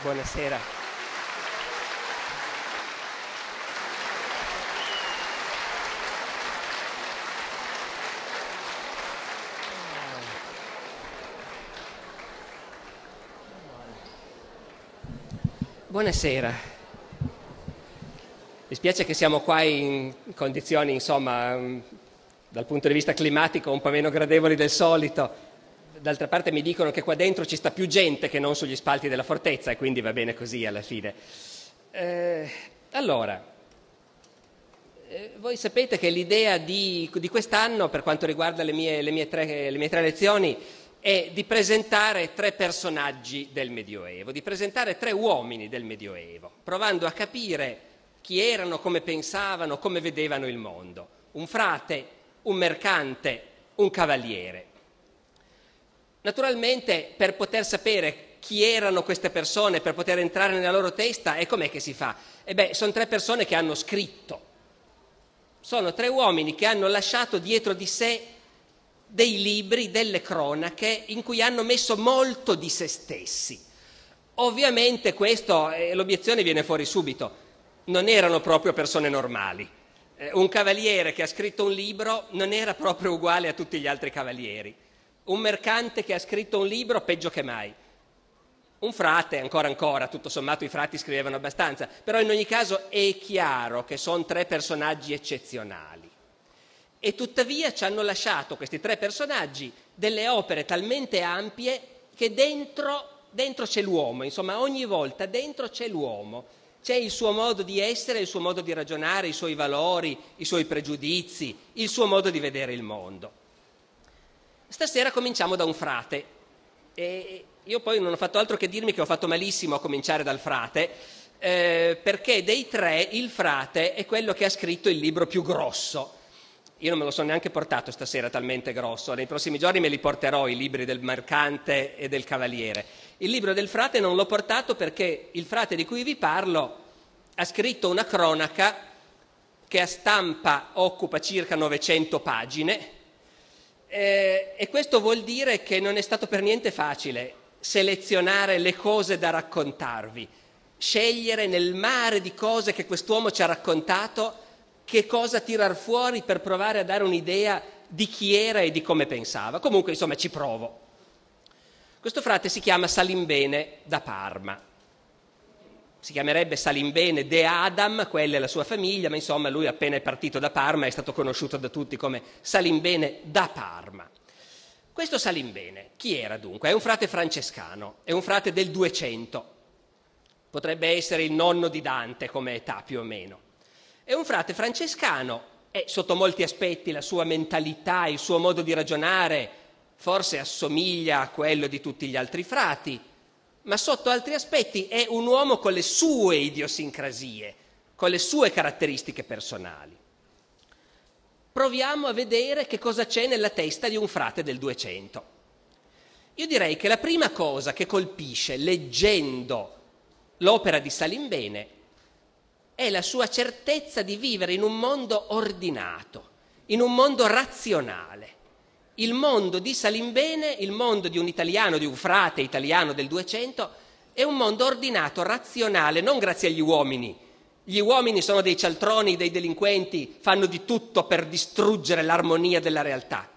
Buonasera. Buonasera. Mi spiace che siamo qua in condizioni, insomma, mm, dal punto di vista climatico un po' meno gradevoli del solito. D'altra parte mi dicono che qua dentro ci sta più gente che non sugli spalti della fortezza e quindi va bene così alla fine. Eh, allora, eh, voi sapete che l'idea di, di, quest'anno, per quanto riguarda le mie, le, mie tre, le mie tre lezioni, è di presentare tre personaggi del Medioevo, di presentare tre uomini del Medioevo, provando a capire chi erano, come pensavano, come vedevano il mondo. Un frate, un mercante, un cavaliere. Naturalmente per poter sapere chi erano queste persone, per poter entrare nella loro testa, e com'è che si fa? E beh, sono tre persone che hanno scritto. Sono tre uomini che hanno lasciato dietro di sé dei libri, delle cronache in cui hanno messo molto di se stessi. Ovviamente questo, eh, l'obiezione viene fuori subito, non erano proprio persone normali. Eh, un cavaliere che ha scritto un libro non era proprio uguale a tutti gli altri cavalieri un mercante che ha scritto un libro peggio che mai. Un frate, ancora ancora, tutto sommato i frati scrivevano abbastanza, però in ogni caso è chiaro che sono tre personaggi eccezionali. E tuttavia ci hanno lasciato questi tre personaggi delle opere talmente ampie che dentro, dentro c'è l'uomo, insomma ogni volta dentro c'è l'uomo, c'è il suo modo di essere, il suo modo di ragionare, i suoi valori, i suoi pregiudizi, il suo modo di vedere il mondo. Stasera cominciamo da un frate. E io poi non ho fatto altro che dirmi che ho fatto malissimo a cominciare dal frate, eh, perché dei tre il frate è quello che ha scritto il libro più grosso. Io non me lo sono neanche portato stasera, talmente grosso. Nei prossimi giorni me li porterò i libri del mercante e del cavaliere. Il libro del frate non l'ho portato perché il frate di cui vi parlo ha scritto una cronaca che a stampa occupa circa 900 pagine eh, e questo vuol dire che non è stato per niente facile selezionare le cose da raccontarvi, scegliere nel mare di cose che quest'uomo ci ha raccontato che cosa tirar fuori per provare a dare un'idea di chi era e di come pensava. Comunque, insomma, ci provo. Questo frate si chiama Salimbene da Parma si chiamerebbe Salimbene De Adam, quella è la sua famiglia, ma insomma lui appena è partito da Parma è stato conosciuto da tutti come Salimbene da Parma. Questo Salimbene, chi era dunque? È un frate francescano, è un frate del 200, potrebbe essere il nonno di Dante come età più o meno. È un frate francescano e sotto molti aspetti la sua mentalità, il suo modo di ragionare forse assomiglia a quello di tutti gli altri frati, ma sotto altri aspetti è un uomo con le sue idiosincrasie, con le sue caratteristiche personali. Proviamo a vedere che cosa c'è nella testa di un frate del 200. Io direi che la prima cosa che colpisce leggendo l'opera di Salimbene è la sua certezza di vivere in un mondo ordinato, in un mondo razionale il mondo di Salimbene, il mondo di un italiano, di un frate italiano del 200, è un mondo ordinato, razionale, non grazie agli uomini. Gli uomini sono dei cialtroni, dei delinquenti, fanno di tutto per distruggere l'armonia della realtà.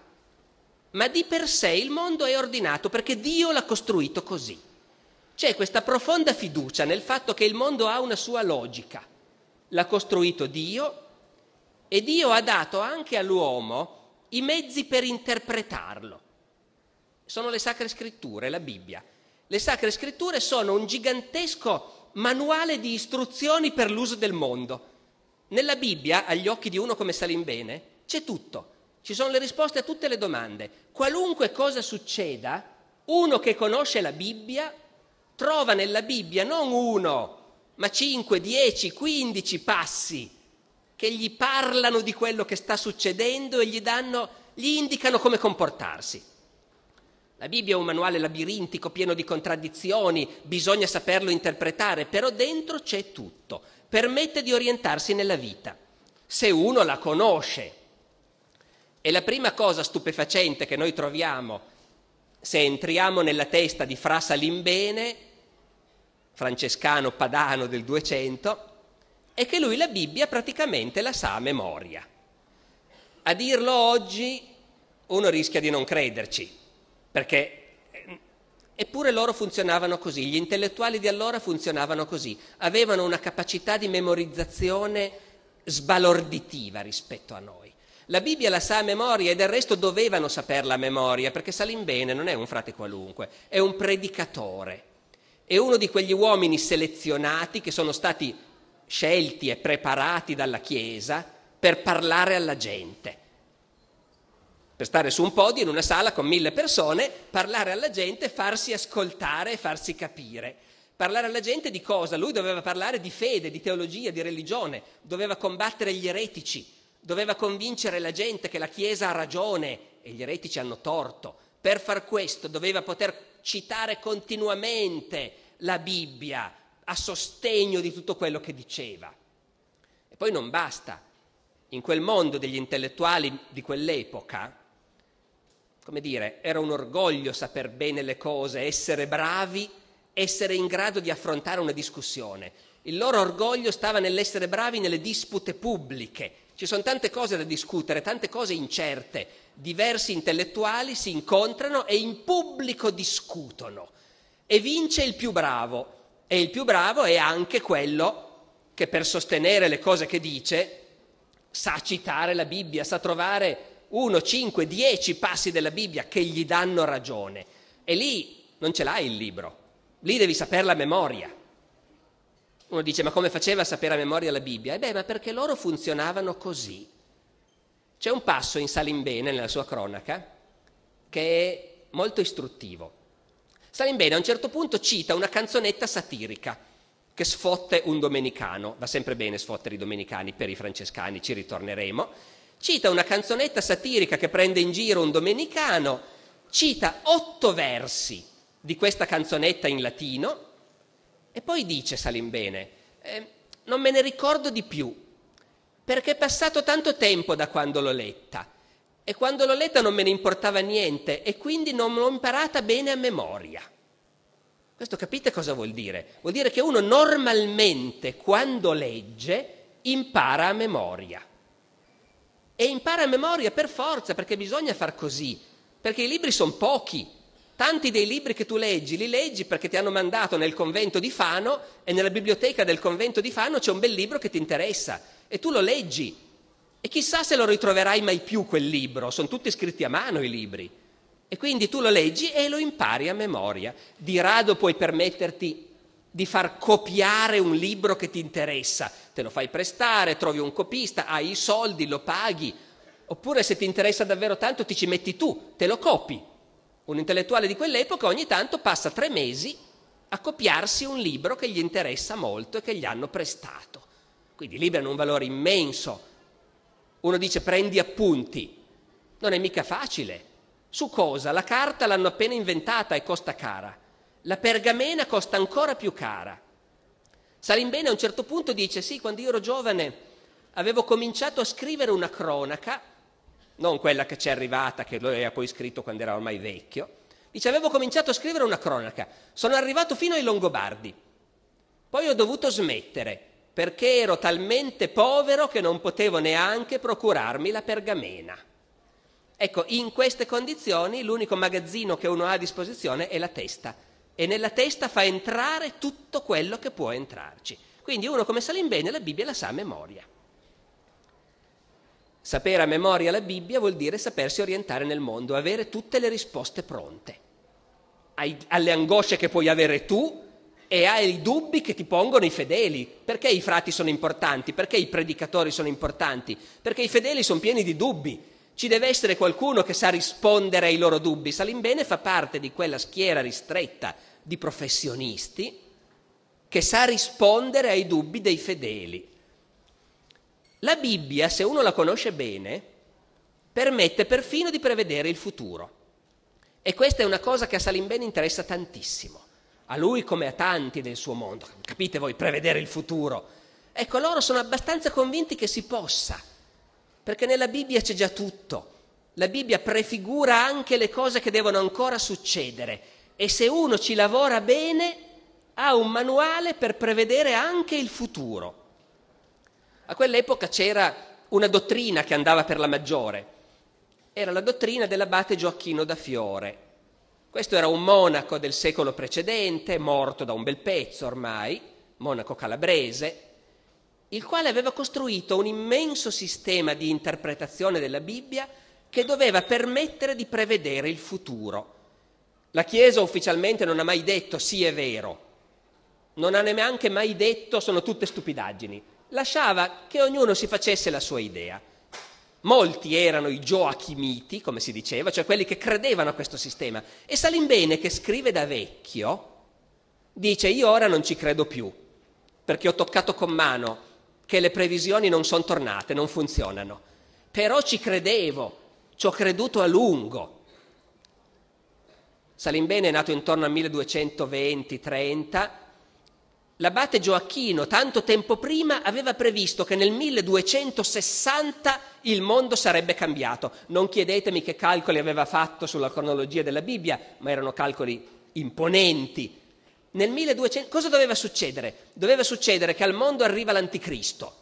Ma di per sé il mondo è ordinato perché Dio l'ha costruito così. C'è questa profonda fiducia nel fatto che il mondo ha una sua logica. L'ha costruito Dio e Dio ha dato anche all'uomo i mezzi per interpretarlo. Sono le sacre scritture, la Bibbia. Le sacre scritture sono un gigantesco manuale di istruzioni per l'uso del mondo. Nella Bibbia, agli occhi di uno come Salimbene, c'è tutto. Ci sono le risposte a tutte le domande. Qualunque cosa succeda, uno che conosce la Bibbia trova nella Bibbia non uno, ma 5, 10, 15 passi che gli parlano di quello che sta succedendo e gli, danno, gli indicano come comportarsi. La Bibbia è un manuale labirintico pieno di contraddizioni, bisogna saperlo interpretare, però dentro c'è tutto, permette di orientarsi nella vita, se uno la conosce. E la prima cosa stupefacente che noi troviamo se entriamo nella testa di Fra Salimbene, francescano padano del 200, è che lui la Bibbia praticamente la sa a memoria. A dirlo oggi uno rischia di non crederci, perché eh, eppure loro funzionavano così, gli intellettuali di allora funzionavano così, avevano una capacità di memorizzazione sbalorditiva rispetto a noi. La Bibbia la sa a memoria e del resto dovevano saperla a memoria, perché Salimbene non è un frate qualunque, è un predicatore, è uno di quegli uomini selezionati che sono stati scelti e preparati dalla Chiesa per parlare alla gente. Per stare su un podio in una sala con mille persone, parlare alla gente, farsi ascoltare e farsi capire. Parlare alla gente di cosa? Lui doveva parlare di fede, di teologia, di religione, doveva combattere gli eretici, doveva convincere la gente che la Chiesa ha ragione e gli eretici hanno torto. Per far questo doveva poter citare continuamente la Bibbia, a sostegno di tutto quello che diceva. E poi non basta, in quel mondo degli intellettuali di quell'epoca, come dire, era un orgoglio saper bene le cose, essere bravi, essere in grado di affrontare una discussione. Il loro orgoglio stava nell'essere bravi nelle dispute pubbliche. Ci sono tante cose da discutere, tante cose incerte. Diversi intellettuali si incontrano e in pubblico discutono. E vince il più bravo e il più bravo è anche quello che per sostenere le cose che dice sa citare la Bibbia, sa trovare uno, cinque, dieci passi della Bibbia che gli danno ragione. E lì non ce l'hai il libro, lì devi saperla a memoria. Uno dice, ma come faceva a sapere a memoria la Bibbia? E beh, ma perché loro funzionavano così. C'è un passo in Salimbene, nella sua cronaca, che è molto istruttivo. Salimbene a un certo punto cita una canzonetta satirica che sfotte un domenicano, va sempre bene sfottere i domenicani per i francescani, ci ritorneremo, cita una canzonetta satirica che prende in giro un domenicano, cita otto versi di questa canzonetta in latino e poi dice Salimbene, eh, non me ne ricordo di più, perché è passato tanto tempo da quando l'ho letta e quando l'ho letta non me ne importava niente e quindi non l'ho imparata bene a memoria. Questo capite cosa vuol dire? Vuol dire che uno normalmente quando legge impara a memoria. E impara a memoria per forza, perché bisogna far così, perché i libri sono pochi. Tanti dei libri che tu leggi, li leggi perché ti hanno mandato nel convento di Fano e nella biblioteca del convento di Fano c'è un bel libro che ti interessa e tu lo leggi e chissà se lo ritroverai mai più quel libro, sono tutti scritti a mano i libri. E quindi tu lo leggi e lo impari a memoria. Di rado puoi permetterti di far copiare un libro che ti interessa, te lo fai prestare, trovi un copista, hai i soldi, lo paghi, oppure se ti interessa davvero tanto ti ci metti tu, te lo copi. Un intellettuale di quell'epoca ogni tanto passa tre mesi a copiarsi un libro che gli interessa molto e che gli hanno prestato. Quindi i libri hanno un valore immenso uno dice prendi appunti. Non è mica facile. Su cosa? La carta l'hanno appena inventata e costa cara. La pergamena costa ancora più cara. Salimbene a un certo punto dice sì, quando io ero giovane avevo cominciato a scrivere una cronaca, non quella che ci è arrivata, che lui ha poi scritto quando era ormai vecchio. Dice avevo cominciato a scrivere una cronaca, sono arrivato fino ai Longobardi, poi ho dovuto smettere perché ero talmente povero che non potevo neanche procurarmi la pergamena. Ecco, in queste condizioni l'unico magazzino che uno ha a disposizione è la testa e nella testa fa entrare tutto quello che può entrarci. Quindi uno come Salimbene la Bibbia la sa a memoria. Sapere a memoria la Bibbia vuol dire sapersi orientare nel mondo, avere tutte le risposte pronte ai, alle angosce che puoi avere tu, e hai i dubbi che ti pongono i fedeli. Perché i frati sono importanti? Perché i predicatori sono importanti? Perché i fedeli sono pieni di dubbi. Ci deve essere qualcuno che sa rispondere ai loro dubbi. Salimbene fa parte di quella schiera ristretta di professionisti che sa rispondere ai dubbi dei fedeli. La Bibbia, se uno la conosce bene, permette perfino di prevedere il futuro. E questa è una cosa che a Salimbene interessa tantissimo a lui come a tanti del suo mondo. Capite voi, prevedere il futuro. Ecco, loro sono abbastanza convinti che si possa, perché nella Bibbia c'è già tutto. La Bibbia prefigura anche le cose che devono ancora succedere e se uno ci lavora bene ha un manuale per prevedere anche il futuro. A quell'epoca c'era una dottrina che andava per la maggiore, era la dottrina dell'abate Gioacchino da Fiore, questo era un monaco del secolo precedente, morto da un bel pezzo ormai, monaco calabrese, il quale aveva costruito un immenso sistema di interpretazione della Bibbia che doveva permettere di prevedere il futuro. La Chiesa ufficialmente non ha mai detto sì è vero, non ha neanche mai detto sono tutte stupidaggini, lasciava che ognuno si facesse la sua idea. Molti erano i gioachimiti, come si diceva, cioè quelli che credevano a questo sistema. E Salimbene, che scrive da vecchio, dice io ora non ci credo più, perché ho toccato con mano che le previsioni non sono tornate, non funzionano. Però ci credevo, ci ho creduto a lungo. Salimbene è nato intorno al 1220-30 l'abate Gioacchino tanto tempo prima aveva previsto che nel 1260 il mondo sarebbe cambiato. Non chiedetemi che calcoli aveva fatto sulla cronologia della Bibbia, ma erano calcoli imponenti. Nel 1200 cosa doveva succedere? Doveva succedere che al mondo arriva l'anticristo.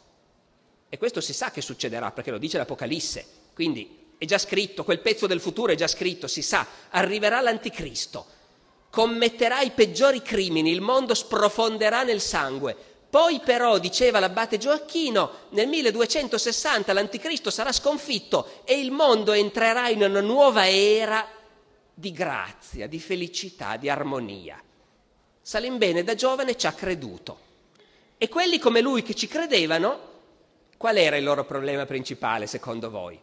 E questo si sa che succederà perché lo dice l'Apocalisse. Quindi è già scritto, quel pezzo del futuro è già scritto, si sa, arriverà l'anticristo commetterà i peggiori crimini, il mondo sprofonderà nel sangue. Poi però, diceva l'abbate Gioacchino, nel 1260 l'anticristo sarà sconfitto e il mondo entrerà in una nuova era di grazia, di felicità, di armonia. Salimbene da giovane ci ha creduto. E quelli come lui che ci credevano, qual era il loro problema principale secondo voi?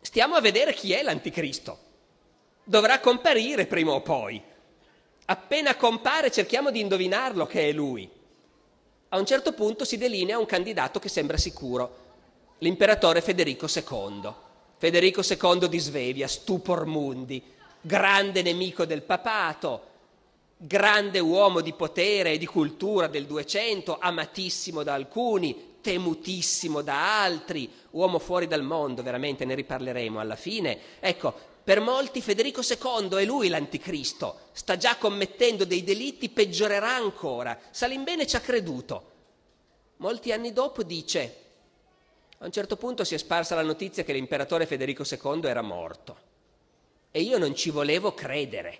Stiamo a vedere chi è l'anticristo dovrà comparire prima o poi. Appena compare cerchiamo di indovinarlo che è lui. A un certo punto si delinea un candidato che sembra sicuro, l'imperatore Federico II. Federico II di Svevia, stupor mundi, grande nemico del papato, grande uomo di potere e di cultura del Duecento, amatissimo da alcuni, temutissimo da altri, uomo fuori dal mondo, veramente ne riparleremo alla fine. Ecco, per molti Federico II è lui l'anticristo, sta già commettendo dei delitti, peggiorerà ancora. Salimbene ci ha creduto. Molti anni dopo dice, a un certo punto si è sparsa la notizia che l'imperatore Federico II era morto e io non ci volevo credere,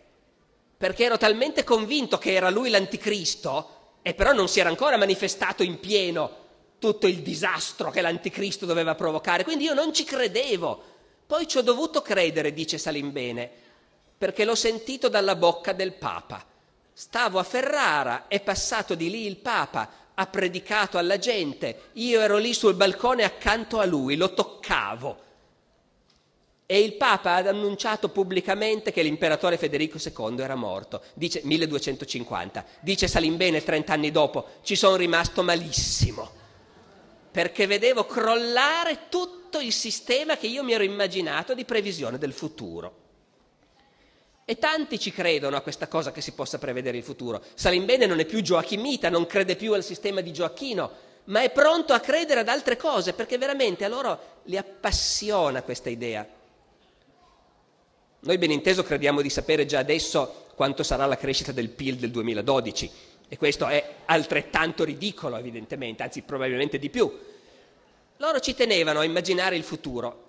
perché ero talmente convinto che era lui l'anticristo e però non si era ancora manifestato in pieno tutto il disastro che l'anticristo doveva provocare, quindi io non ci credevo poi ci ho dovuto credere, dice Salimbene, perché l'ho sentito dalla bocca del Papa. Stavo a Ferrara, è passato di lì il Papa, ha predicato alla gente, io ero lì sul balcone accanto a lui, lo toccavo. E il Papa ha annunciato pubblicamente che l'imperatore Federico II era morto, dice 1250. Dice Salimbene, trent'anni dopo, ci sono rimasto malissimo perché vedevo crollare tutto il sistema che io mi ero immaginato di previsione del futuro. E tanti ci credono a questa cosa che si possa prevedere il futuro. Salimbene non è più Gioachimita, non crede più al sistema di Gioacchino, ma è pronto a credere ad altre cose perché veramente a loro li appassiona questa idea. Noi ben inteso crediamo di sapere già adesso quanto sarà la crescita del PIL del 2012 e questo è altrettanto ridicolo, evidentemente, anzi probabilmente di più. Loro ci tenevano a immaginare il futuro.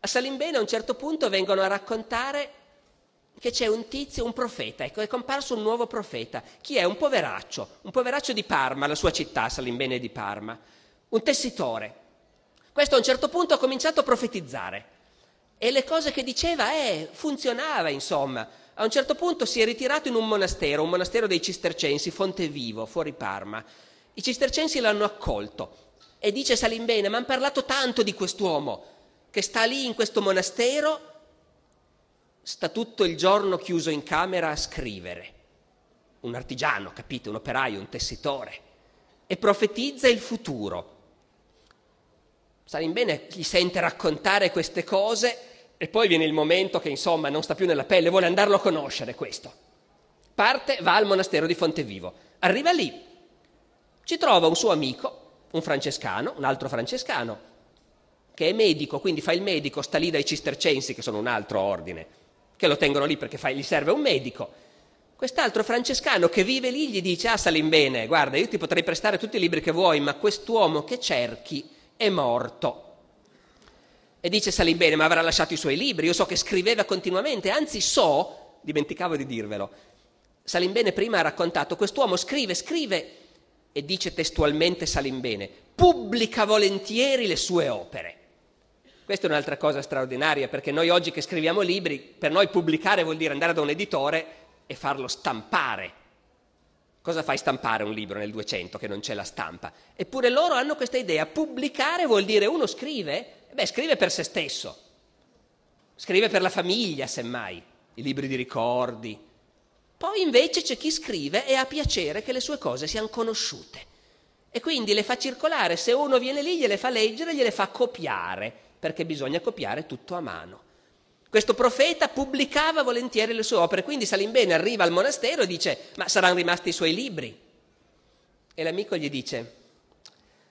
A Salimbene a un certo punto vengono a raccontare che c'è un tizio, un profeta, ecco, è comparso un nuovo profeta. Chi è? Un poveraccio, un poveraccio di Parma, la sua città, Salimbene di Parma, un tessitore. Questo a un certo punto ha cominciato a profetizzare e le cose che diceva, eh, funzionava, insomma a un certo punto si è ritirato in un monastero, un monastero dei cistercensi, Fontevivo, fuori Parma. I cistercensi l'hanno accolto e dice Salimbene, ma hanno parlato tanto di quest'uomo che sta lì in questo monastero, sta tutto il giorno chiuso in camera a scrivere. Un artigiano, capite, un operaio, un tessitore. E profetizza il futuro. Salimbene gli sente raccontare queste cose e poi viene il momento che insomma non sta più nella pelle, vuole andarlo a conoscere questo. Parte, va al monastero di Fontevivo, arriva lì, ci trova un suo amico, un francescano, un altro francescano, che è medico, quindi fa il medico, sta lì dai cistercensi, che sono un altro ordine, che lo tengono lì perché fa, gli serve un medico. Quest'altro francescano che vive lì gli dice, ah Salimbene, guarda, io ti potrei prestare tutti i libri che vuoi, ma quest'uomo che cerchi è morto e dice Salimbene, ma avrà lasciato i suoi libri, io so che scriveva continuamente, anzi so, dimenticavo di dirvelo, Salimbene prima ha raccontato, quest'uomo scrive, scrive e dice testualmente Salimbene, pubblica volentieri le sue opere. Questa è un'altra cosa straordinaria perché noi oggi che scriviamo libri, per noi pubblicare vuol dire andare da un editore e farlo stampare. Cosa fai stampare un libro nel 200 che non c'è la stampa? Eppure loro hanno questa idea, pubblicare vuol dire uno scrive eh beh, scrive per se stesso, scrive per la famiglia, semmai, i libri di ricordi. Poi invece c'è chi scrive e ha piacere che le sue cose siano conosciute. E quindi le fa circolare, se uno viene lì gliele fa leggere, gliele fa copiare, perché bisogna copiare tutto a mano. Questo profeta pubblicava volentieri le sue opere, quindi Salimbene arriva al monastero e dice, ma saranno rimasti i suoi libri? E l'amico gli dice,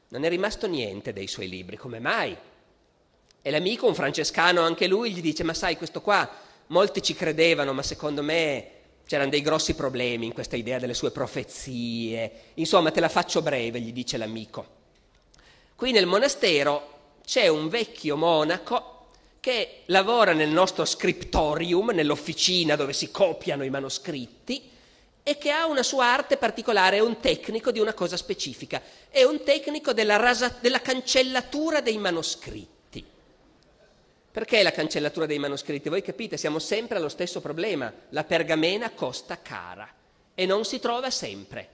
non è rimasto niente dei suoi libri, come mai? E l'amico, un francescano anche lui, gli dice, ma sai, questo qua, molti ci credevano, ma secondo me c'erano dei grossi problemi in questa idea delle sue profezie. Insomma, te la faccio breve, gli dice l'amico. Qui nel monastero c'è un vecchio monaco che lavora nel nostro scriptorium, nell'officina dove si copiano i manoscritti, e che ha una sua arte particolare, è un tecnico di una cosa specifica, è un tecnico della, rasa, della cancellatura dei manoscritti. Perché la cancellatura dei manoscritti? Voi capite, siamo sempre allo stesso problema. La pergamena costa cara e non si trova sempre.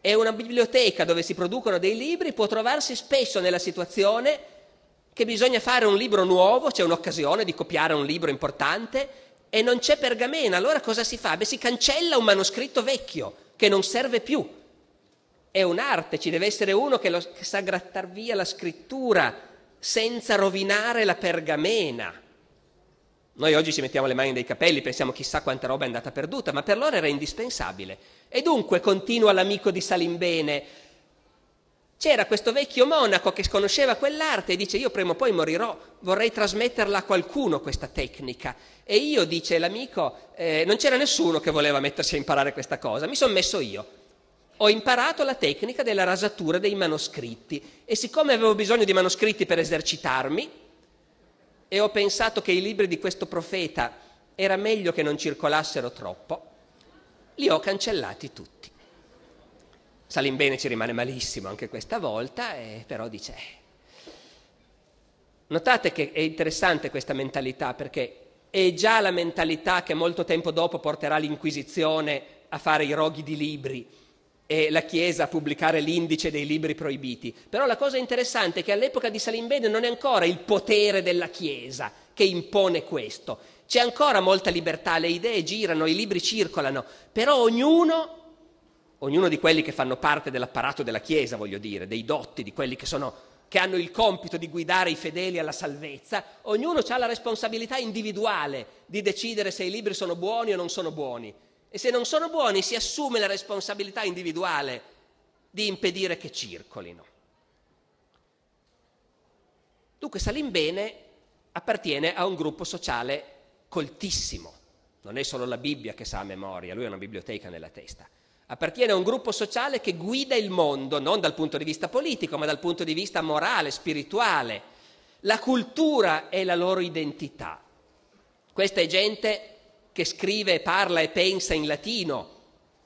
E una biblioteca dove si producono dei libri può trovarsi spesso nella situazione che bisogna fare un libro nuovo, c'è un'occasione di copiare un libro importante e non c'è pergamena. Allora cosa si fa? Beh, si cancella un manoscritto vecchio che non serve più. È un'arte, ci deve essere uno che, lo, che sa grattar via la scrittura senza rovinare la pergamena. Noi oggi ci mettiamo le mani nei capelli, pensiamo chissà quanta roba è andata perduta, ma per loro era indispensabile. E dunque, continua l'amico di Salimbene, c'era questo vecchio monaco che sconosceva quell'arte e dice io prima o poi morirò, vorrei trasmetterla a qualcuno questa tecnica. E io, dice l'amico, eh, non c'era nessuno che voleva mettersi a imparare questa cosa, mi sono messo io ho imparato la tecnica della rasatura dei manoscritti e siccome avevo bisogno di manoscritti per esercitarmi e ho pensato che i libri di questo profeta era meglio che non circolassero troppo, li ho cancellati tutti. Salimbene ci rimane malissimo anche questa volta, eh, però dice... Eh, notate che è interessante questa mentalità perché è già la mentalità che molto tempo dopo porterà l'Inquisizione a fare i roghi di libri eh, la Chiesa a pubblicare l'indice dei libri proibiti, però la cosa interessante è che all'epoca di Salimbene non è ancora il potere della Chiesa che impone questo, c'è ancora molta libertà, le idee girano, i libri circolano, però ognuno ognuno di quelli che fanno parte dell'apparato della Chiesa, voglio dire, dei dotti, di quelli che, sono, che, hanno il compito di guidare i fedeli alla salvezza, ognuno ha la responsabilità individuale di decidere se i libri sono buoni o non sono buoni e se non sono buoni si assume la responsabilità individuale di impedire che circolino. Dunque Salimbene appartiene a un gruppo sociale coltissimo, non è solo la Bibbia che sa a memoria, lui ha una biblioteca nella testa. Appartiene a un gruppo sociale che guida il mondo, non dal punto di vista politico, ma dal punto di vista morale, spirituale. La cultura è la loro identità. Questa è gente che scrive, parla e pensa in latino,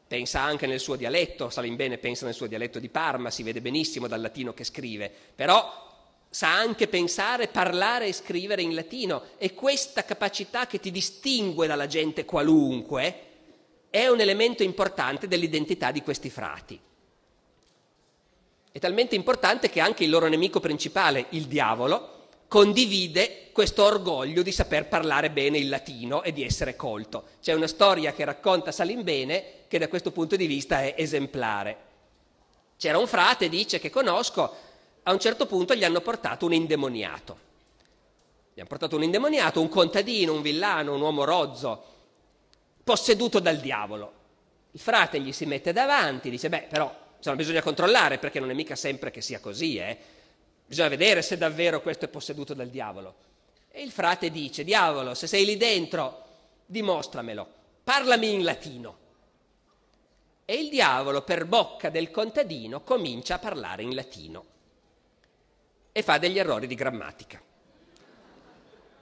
pensa anche nel suo dialetto, Salimbene pensa nel suo dialetto di Parma, si vede benissimo dal latino che scrive, però sa anche pensare, parlare e scrivere in latino e questa capacità che ti distingue dalla gente qualunque è un elemento importante dell'identità di questi frati. È talmente importante che anche il loro nemico principale, il diavolo, condivide questo orgoglio di saper parlare bene il latino e di essere colto. C'è una storia che racconta Salimbene che da questo punto di vista è esemplare. C'era un frate, dice, che conosco, a un certo punto gli hanno portato un indemoniato. Gli hanno portato un indemoniato, un contadino, un villano, un uomo rozzo, posseduto dal diavolo. Il frate gli si mette davanti, dice, beh, però insomma, bisogna controllare perché non è mica sempre che sia così, eh Bisogna vedere se davvero questo è posseduto dal diavolo. E il frate dice, diavolo, se sei lì dentro, dimostramelo, parlami in latino. E il diavolo, per bocca del contadino, comincia a parlare in latino e fa degli errori di grammatica.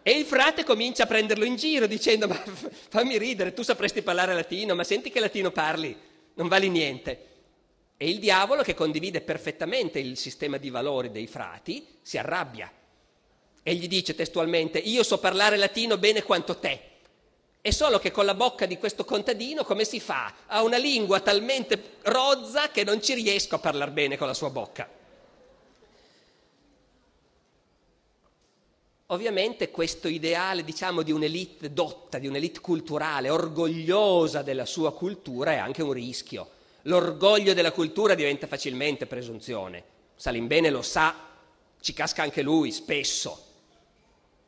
E il frate comincia a prenderlo in giro dicendo, ma fammi ridere, tu sapresti parlare latino, ma senti che latino parli, non vali niente. E il diavolo, che condivide perfettamente il sistema di valori dei frati, si arrabbia e gli dice testualmente, io so parlare latino bene quanto te. È solo che con la bocca di questo contadino come si fa? Ha una lingua talmente rozza che non ci riesco a parlare bene con la sua bocca. Ovviamente questo ideale, diciamo, di un'elite dotta, di un'elite culturale, orgogliosa della sua cultura, è anche un rischio L'orgoglio della cultura diventa facilmente presunzione. Salimbene lo sa, ci casca anche lui spesso.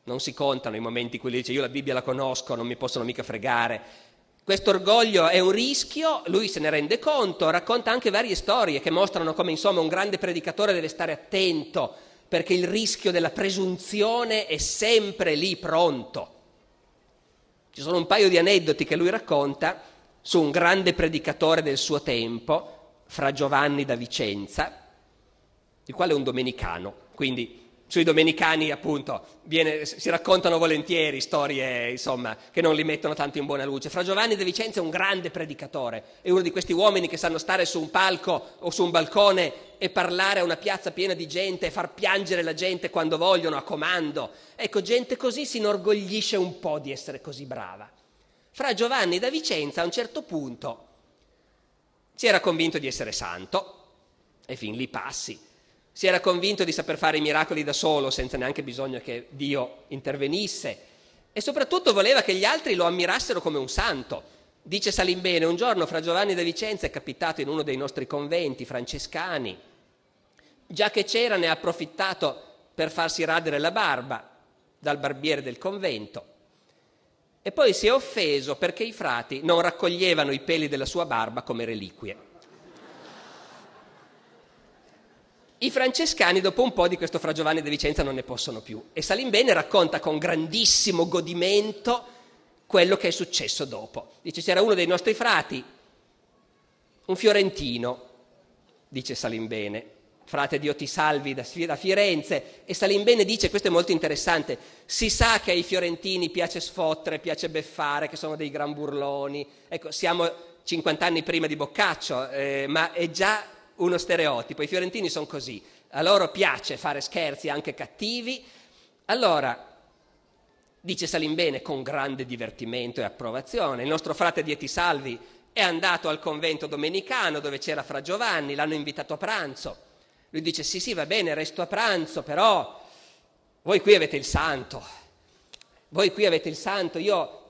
Non si contano i momenti in cui lui dice io la Bibbia la conosco, non mi possono mica fregare. Questo orgoglio è un rischio, lui se ne rende conto, racconta anche varie storie che mostrano come insomma un grande predicatore deve stare attento perché il rischio della presunzione è sempre lì pronto. Ci sono un paio di aneddoti che lui racconta su un grande predicatore del suo tempo, fra Giovanni da Vicenza, il quale è un domenicano, quindi sui domenicani appunto viene, si raccontano volentieri storie insomma, che non li mettono tanto in buona luce. Fra Giovanni da Vicenza è un grande predicatore, è uno di questi uomini che sanno stare su un palco o su un balcone e parlare a una piazza piena di gente e far piangere la gente quando vogliono, a comando. Ecco, gente così si inorgoglisce un po' di essere così brava fra Giovanni da Vicenza a un certo punto si era convinto di essere santo, e fin lì passi. Si era convinto di saper fare i miracoli da solo, senza neanche bisogno che Dio intervenisse, e soprattutto voleva che gli altri lo ammirassero come un santo. Dice Salimbene, un giorno fra Giovanni da Vicenza è capitato in uno dei nostri conventi francescani, già che c'era ne ha approfittato per farsi radere la barba dal barbiere del convento e poi si è offeso perché i frati non raccoglievano i peli della sua barba come reliquie. I francescani dopo un po' di questo Fra Giovanni de Vicenza non ne possono più e Salimbene racconta con grandissimo godimento quello che è successo dopo. Dice c'era uno dei nostri frati, un fiorentino, dice Salimbene, frate Dio ti salvi da, da Firenze, e Salimbene dice, questo è molto interessante, si sa che ai fiorentini piace sfottere, piace beffare, che sono dei gran burloni, ecco, siamo 50 anni prima di Boccaccio, eh, ma è già uno stereotipo, i fiorentini sono così, a loro piace fare scherzi anche cattivi, allora... Dice Salimbene con grande divertimento e approvazione, il nostro frate Dio ti salvi è andato al convento domenicano dove c'era Fra Giovanni, l'hanno invitato a pranzo, lui dice sì sì va bene, resto a pranzo, però voi qui avete il santo, voi qui avete il santo, io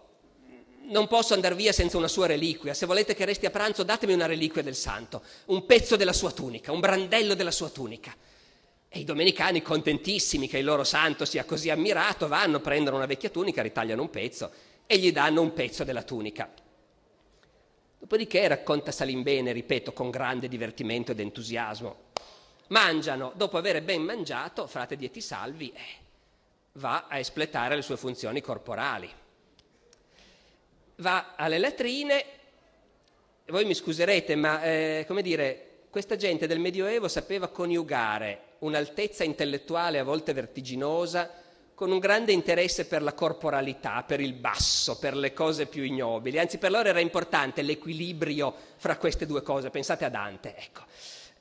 non posso andare via senza una sua reliquia, se volete che resti a pranzo datemi una reliquia del santo, un pezzo della sua tunica, un brandello della sua tunica. E i domenicani, contentissimi che il loro santo sia così ammirato, vanno, prendono una vecchia tunica, ritagliano un pezzo e gli danno un pezzo della tunica. Dopodiché racconta Salimbene, ripeto, con grande divertimento ed entusiasmo, mangiano, dopo aver ben mangiato, frate Dieti Salvi eh, va a espletare le sue funzioni corporali. Va alle latrine, voi mi scuserete, ma eh, come dire, questa gente del Medioevo sapeva coniugare un'altezza intellettuale a volte vertiginosa con un grande interesse per la corporalità, per il basso, per le cose più ignobili. Anzi, per loro era importante l'equilibrio fra queste due cose. Pensate a Dante, ecco.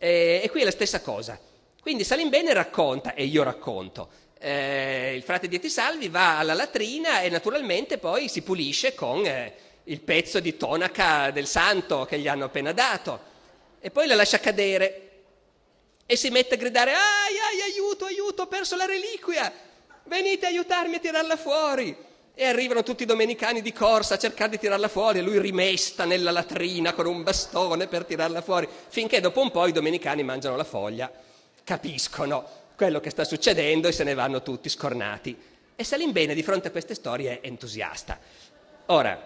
Eh, e qui è la stessa cosa. Quindi Salimbene racconta, e io racconto, eh, il frate di Salvi va alla latrina e naturalmente poi si pulisce con eh, il pezzo di tonaca del santo che gli hanno appena dato e poi la lascia cadere e si mette a gridare ai ai aiuto aiuto ho perso la reliquia venite a aiutarmi a tirarla fuori e arrivano tutti i domenicani di corsa a cercare di tirarla fuori e lui rimesta nella latrina con un bastone per tirarla fuori, finché dopo un po' i domenicani mangiano la foglia, capiscono quello che sta succedendo e se ne vanno tutti scornati. E Salimbene di fronte a queste storie è entusiasta. Ora,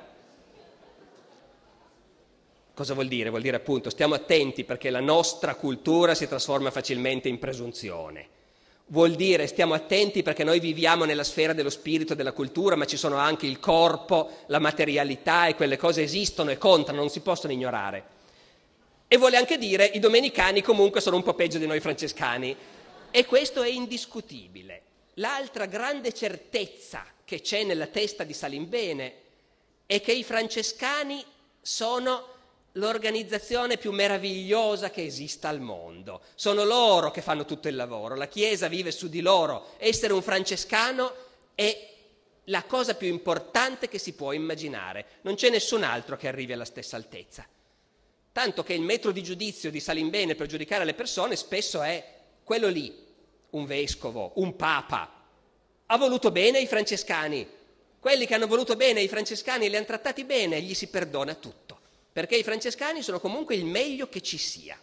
cosa vuol dire? Vuol dire appunto stiamo attenti perché la nostra cultura si trasforma facilmente in presunzione vuol dire stiamo attenti perché noi viviamo nella sfera dello spirito e della cultura, ma ci sono anche il corpo, la materialità e quelle cose esistono e contano, non si possono ignorare. E vuole anche dire i domenicani comunque sono un po' peggio di noi francescani. E questo è indiscutibile. L'altra grande certezza che c'è nella testa di Salimbene è che i francescani sono l'organizzazione più meravigliosa che esista al mondo. Sono loro che fanno tutto il lavoro, la Chiesa vive su di loro. Essere un francescano è la cosa più importante che si può immaginare. Non c'è nessun altro che arrivi alla stessa altezza. Tanto che il metro di giudizio di Salimbene per giudicare le persone spesso è quello lì, un vescovo, un papa. Ha voluto bene i francescani. Quelli che hanno voluto bene i francescani li hanno trattati bene, gli si perdona tutto perché i francescani sono comunque il meglio che ci sia.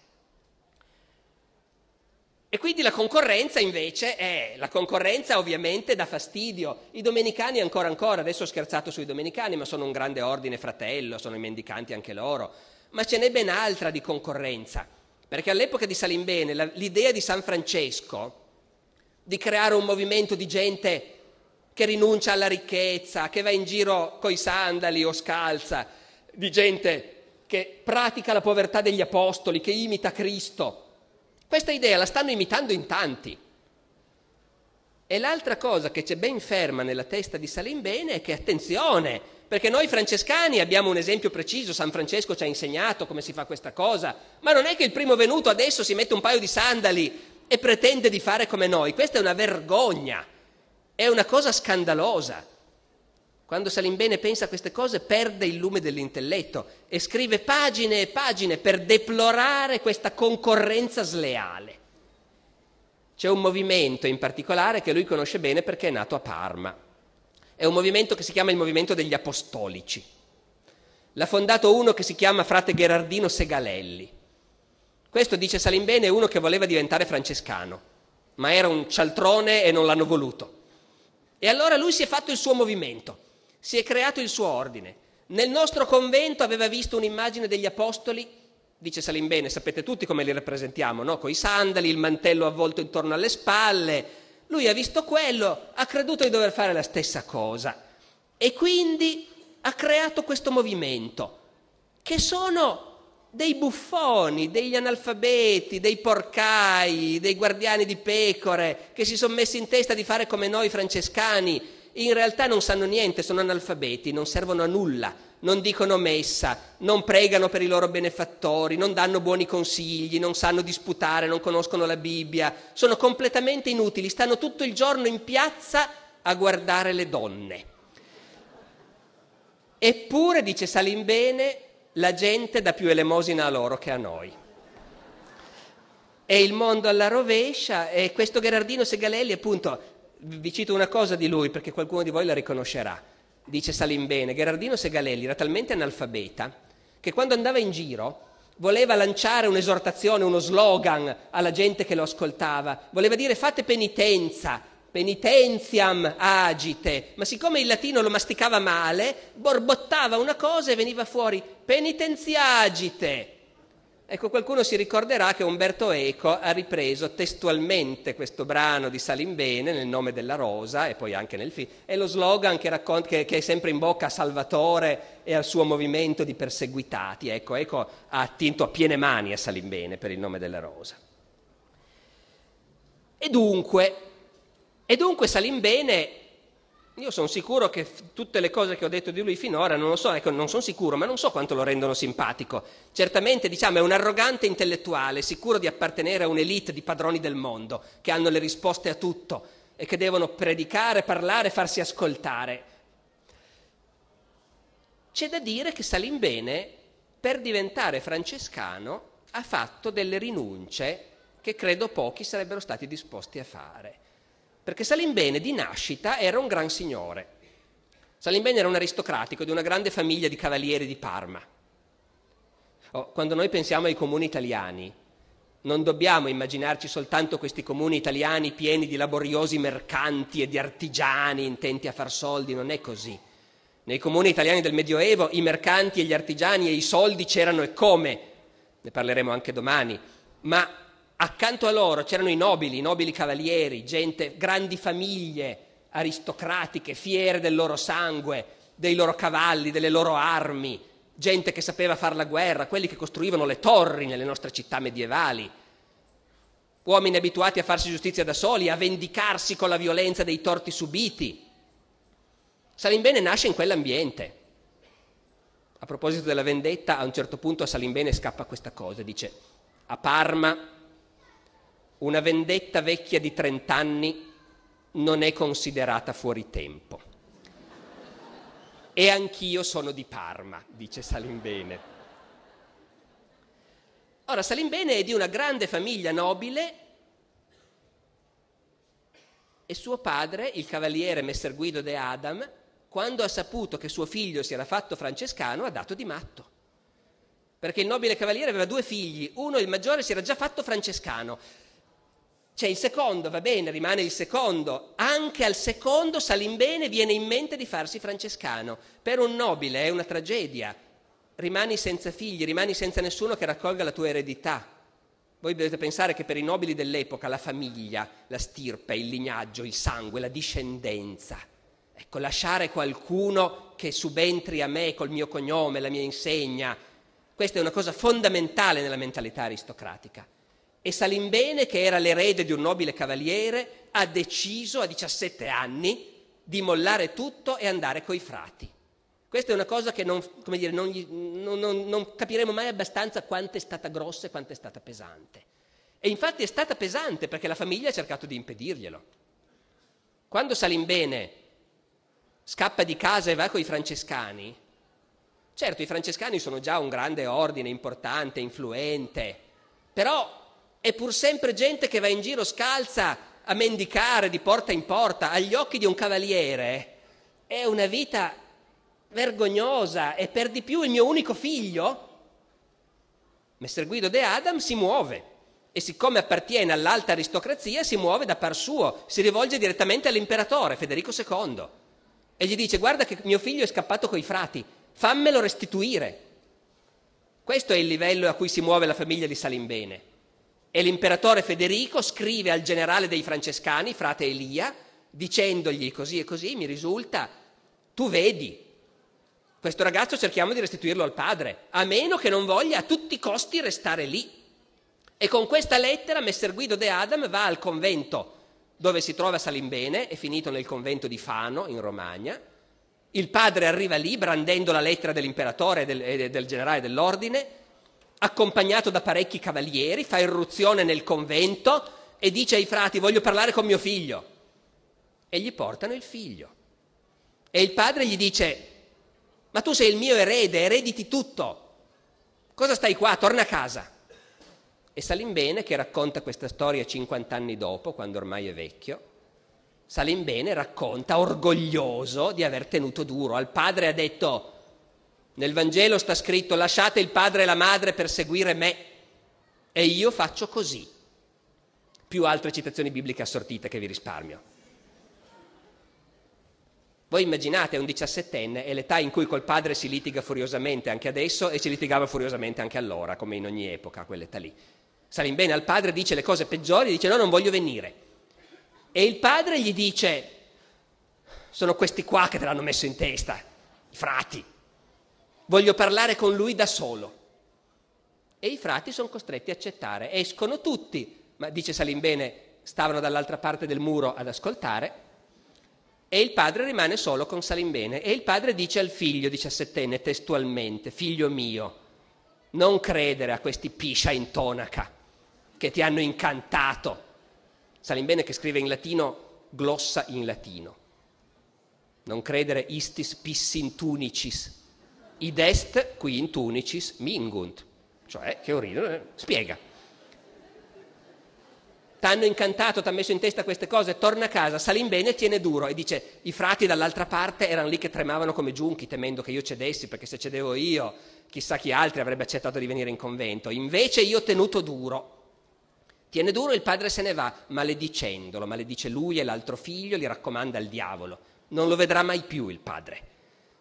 E quindi la concorrenza invece è, la concorrenza ovviamente dà fastidio, i domenicani ancora ancora, adesso ho scherzato sui domenicani, ma sono un grande ordine fratello, sono i mendicanti anche loro, ma ce n'è ben altra di concorrenza, perché all'epoca di Salimbene la, l'idea di San Francesco di creare un movimento di gente che rinuncia alla ricchezza, che va in giro coi sandali o scalza, di gente che pratica la povertà degli apostoli, che imita Cristo. Questa idea la stanno imitando in tanti. E l'altra cosa che c'è ben ferma nella testa di Salimbene è che attenzione, perché noi francescani abbiamo un esempio preciso, San Francesco ci ha insegnato come si fa questa cosa, ma non è che il primo venuto adesso si mette un paio di sandali e pretende di fare come noi, questa è una vergogna, è una cosa scandalosa. Quando Salimbene pensa a queste cose perde il lume dell'intelletto e scrive pagine e pagine per deplorare questa concorrenza sleale. C'è un movimento in particolare che lui conosce bene perché è nato a Parma. È un movimento che si chiama il movimento degli apostolici. L'ha fondato uno che si chiama frate Gherardino Segalelli. Questo, dice Salimbene, è uno che voleva diventare francescano, ma era un cialtrone e non l'hanno voluto. E allora lui si è fatto il suo movimento si è creato il suo ordine. Nel nostro convento aveva visto un'immagine degli apostoli, dice Salimbene, sapete tutti come li rappresentiamo, no? Con i sandali, il mantello avvolto intorno alle spalle. Lui ha visto quello, ha creduto di dover fare la stessa cosa e quindi ha creato questo movimento, che sono dei buffoni, degli analfabeti, dei porcai, dei guardiani di pecore, che si sono messi in testa di fare come noi francescani in realtà non sanno niente, sono analfabeti, non servono a nulla, non dicono messa, non pregano per i loro benefattori, non danno buoni consigli, non sanno disputare, non conoscono la Bibbia, sono completamente inutili, stanno tutto il giorno in piazza a guardare le donne. Eppure, dice Salimbene, la gente dà più elemosina a loro che a noi. È il mondo alla rovescia e questo Gherardino Segalelli appunto vi cito una cosa di lui perché qualcuno di voi la riconoscerà. Dice Salimbene, Gherardino Segalelli era talmente analfabeta che quando andava in giro voleva lanciare un'esortazione, uno slogan alla gente che lo ascoltava, voleva dire fate penitenza, penitenziam agite, ma siccome il latino lo masticava male, borbottava una cosa e veniva fuori penitenziagite, Ecco, qualcuno si ricorderà che Umberto Eco ha ripreso testualmente questo brano di Salimbene nel nome della rosa e poi anche nel film. È lo slogan che, racconta, che, che, è sempre in bocca a Salvatore e al suo movimento di perseguitati. Ecco, Eco ha attinto a piene mani a Salimbene per il nome della rosa. E dunque, e dunque Salimbene io sono sicuro che tutte le cose che ho detto di lui finora, non lo so, ecco, non sono sicuro, ma non so quanto lo rendono simpatico. Certamente, diciamo, è un arrogante intellettuale, sicuro di appartenere a un'elite di padroni del mondo, che hanno le risposte a tutto e che devono predicare, parlare, farsi ascoltare. C'è da dire che Salimbene, per diventare francescano, ha fatto delle rinunce che credo pochi sarebbero stati disposti a fare perché Salimbene di nascita era un gran signore. Salimbene era un aristocratico di una grande famiglia di cavalieri di Parma. Oh, quando noi pensiamo ai comuni italiani, non dobbiamo immaginarci soltanto questi comuni italiani pieni di laboriosi mercanti e di artigiani intenti a far soldi, non è così. Nei comuni italiani del Medioevo i mercanti e gli artigiani e i soldi c'erano e come, ne parleremo anche domani, ma Accanto a loro c'erano i nobili, i nobili cavalieri, gente, grandi famiglie aristocratiche, fiere del loro sangue, dei loro cavalli, delle loro armi, gente che sapeva fare la guerra, quelli che costruivano le torri nelle nostre città medievali, uomini abituati a farsi giustizia da soli, a vendicarsi con la violenza dei torti subiti. Salimbene nasce in quell'ambiente. A proposito della vendetta, a un certo punto a Salimbene scappa questa cosa, dice a Parma una vendetta vecchia di 30 anni non è considerata fuori tempo. E anch'io sono di Parma, dice Salimbene. Ora, Salimbene è di una grande famiglia nobile e suo padre, il cavaliere Messer Guido de Adam, quando ha saputo che suo figlio si era fatto francescano, ha dato di matto. Perché il nobile cavaliere aveva due figli, uno, il maggiore, si era già fatto francescano, c'è il secondo, va bene, rimane il secondo. Anche al secondo Salimbene viene in mente di farsi francescano. Per un nobile è una tragedia. Rimani senza figli, rimani senza nessuno che raccolga la tua eredità. Voi dovete pensare che per i nobili dell'epoca la famiglia, la stirpe, il lignaggio, il sangue, la discendenza. Ecco, lasciare qualcuno che subentri a me col mio cognome, la mia insegna, questa è una cosa fondamentale nella mentalità aristocratica. E Salimbene, che era l'erede di un nobile cavaliere, ha deciso a 17 anni di mollare tutto e andare coi frati. Questa è una cosa che non, dire, non, gli, non, non capiremo mai abbastanza quanto è stata grossa e quanto è stata pesante. E infatti è stata pesante perché la famiglia ha cercato di impedirglielo. Quando Salimbene scappa di casa e va coi francescani, certo i francescani sono già un grande ordine importante, influente, però è pur sempre gente che va in giro scalza a mendicare di porta in porta agli occhi di un cavaliere. È una vita vergognosa e per di più il mio unico figlio. Messer Guido De Adam si muove e siccome appartiene all'alta aristocrazia si muove da par suo, si rivolge direttamente all'imperatore Federico II e gli dice guarda che mio figlio è scappato coi frati, fammelo restituire. Questo è il livello a cui si muove la famiglia di Salimbene e l'imperatore Federico scrive al generale dei francescani, frate Elia, dicendogli così e così, mi risulta, tu vedi, questo ragazzo cerchiamo di restituirlo al padre, a meno che non voglia a tutti i costi restare lì. E con questa lettera Messer Guido de Adam va al convento dove si trova Salimbene, è finito nel convento di Fano, in Romagna. Il padre arriva lì brandendo la lettera dell'imperatore e del, e del generale dell'ordine accompagnato da parecchi cavalieri, fa irruzione nel convento e dice ai frati voglio parlare con mio figlio. E gli portano il figlio. E il padre gli dice, ma tu sei il mio erede, erediti tutto. Cosa stai qua? Torna a casa. E Salimbene, che racconta questa storia 50 anni dopo, quando ormai è vecchio, Salimbene racconta orgoglioso di aver tenuto duro. Al padre ha detto, nel Vangelo sta scritto lasciate il padre e la madre per seguire me e io faccio così. Più altre citazioni bibliche assortite che vi risparmio. Voi immaginate un diciassettenne, è l'età in cui col padre si litiga furiosamente anche adesso e si litigava furiosamente anche allora, come in ogni epoca, quell'età lì. Salin bene al padre, dice le cose peggiori, dice no, non voglio venire. E il padre gli dice, sono questi qua che te l'hanno messo in testa, i frati voglio parlare con lui da solo. E i frati sono costretti a accettare, escono tutti, ma dice Salimbene, stavano dall'altra parte del muro ad ascoltare, e il padre rimane solo con Salimbene. E il padre dice al figlio diciassettenne testualmente, figlio mio, non credere a questi piscia in tonaca che ti hanno incantato. Salimbene che scrive in latino, glossa in latino. Non credere istis pissintunicis, id est qui in tunicis mingunt, cioè che oridono, eh, spiega. T'hanno incantato, t'hanno messo in testa queste cose, torna a casa, sali in bene, tiene duro e dice i frati dall'altra parte erano lì che tremavano come giunchi temendo che io cedessi perché se cedevo io chissà chi altri avrebbe accettato di venire in convento, invece io ho tenuto duro. Tiene duro il padre se ne va, maledicendolo, maledice lui e l'altro figlio, li raccomanda al diavolo. Non lo vedrà mai più il padre.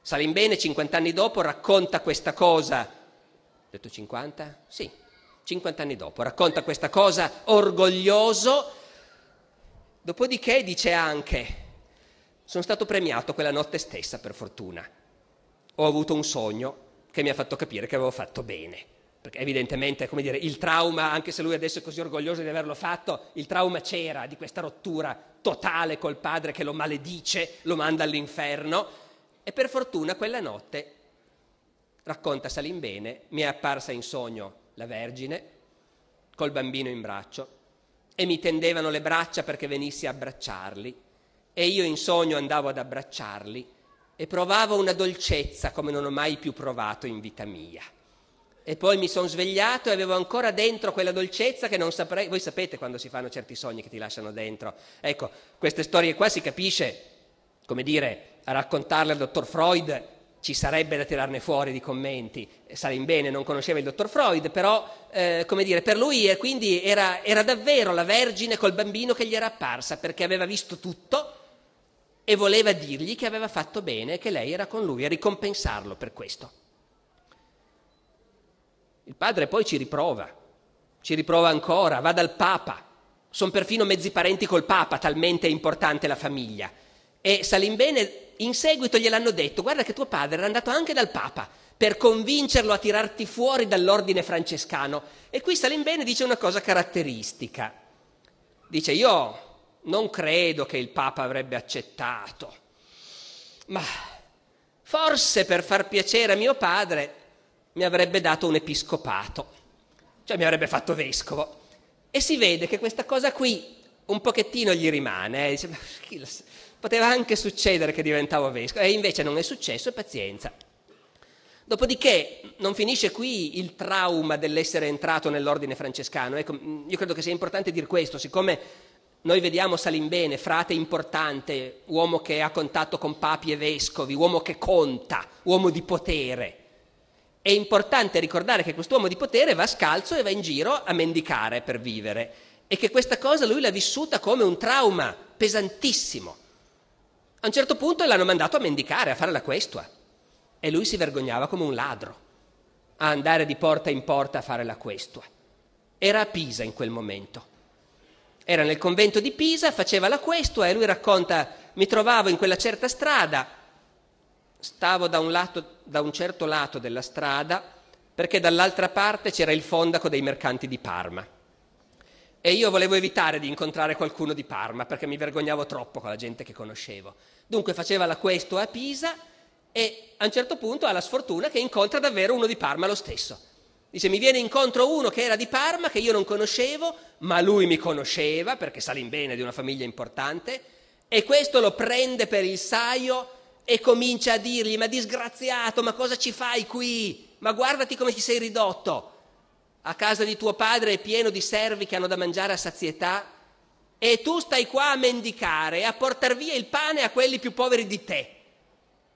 Salimbene, 50 anni dopo, racconta questa cosa. Ho detto 50? Sì, 50 anni dopo, racconta questa cosa orgoglioso. Dopodiché dice anche, sono stato premiato quella notte stessa per fortuna. Ho avuto un sogno che mi ha fatto capire che avevo fatto bene. Perché evidentemente, come dire, il trauma, anche se lui adesso è così orgoglioso di averlo fatto, il trauma c'era di questa rottura totale col padre che lo maledice, lo manda all'inferno e per fortuna quella notte, racconta Salimbene, mi è apparsa in sogno la Vergine col bambino in braccio e mi tendevano le braccia perché venissi a abbracciarli e io in sogno andavo ad abbracciarli e provavo una dolcezza come non ho mai più provato in vita mia. E poi mi sono svegliato e avevo ancora dentro quella dolcezza che non saprei. Voi sapete quando si fanno certi sogni che ti lasciano dentro. Ecco, queste storie qua si capisce, come dire, a raccontarle al dottor Freud ci sarebbe da tirarne fuori di commenti. Eh, bene, non conosceva il dottor Freud, però, eh, come dire, per lui quindi era, era davvero la Vergine col bambino che gli era apparsa, perché aveva visto tutto e voleva dirgli che aveva fatto bene e che lei era con lui, a ricompensarlo per questo. Il padre poi ci riprova, ci riprova ancora, va dal Papa, sono perfino mezzi parenti col Papa, talmente è importante la famiglia. E Salimbene in seguito gliel'hanno detto, guarda che tuo padre era andato anche dal Papa per convincerlo a tirarti fuori dall'ordine francescano. E qui Salimbene dice una cosa caratteristica. Dice, io non credo che il Papa avrebbe accettato, ma forse per far piacere a mio padre mi avrebbe dato un episcopato, cioè mi avrebbe fatto vescovo. E si vede che questa cosa qui un pochettino gli rimane. Eh? Dice, ma Poteva anche succedere che diventavo vescovo, e invece non è successo, pazienza. Dopodiché non finisce qui il trauma dell'essere entrato nell'ordine francescano. Ecco, mm, io credo che sia importante dire questo, siccome noi vediamo Salimbene, frate importante, uomo che ha contatto con papi e vescovi, uomo che conta, uomo di potere. È importante ricordare che quest'uomo di potere va scalzo e va in giro a mendicare per vivere e che questa cosa lui l'ha vissuta come un trauma pesantissimo. A un certo punto l'hanno mandato a mendicare, a fare la questua. E lui si vergognava come un ladro a andare di porta in porta a fare la questua. Era a Pisa in quel momento. Era nel convento di Pisa, faceva la questua e lui racconta, mi trovavo in quella certa strada, stavo da un, lato, da un certo lato della strada perché dall'altra parte c'era il fondaco dei mercanti di Parma. E io volevo evitare di incontrare qualcuno di Parma perché mi vergognavo troppo con la gente che conoscevo. Dunque faceva la questo a Pisa e a un certo punto ha la sfortuna che incontra davvero uno di Parma lo stesso. Dice mi viene incontro uno che era di Parma, che io non conoscevo, ma lui mi conosceva perché sale in bene di una famiglia importante e questo lo prende per il saio e comincia a dirgli ma disgraziato, ma cosa ci fai qui? Ma guardati come ti sei ridotto. A casa di tuo padre è pieno di servi che hanno da mangiare a sazietà e tu stai qua a mendicare, a portare via il pane a quelli più poveri di te.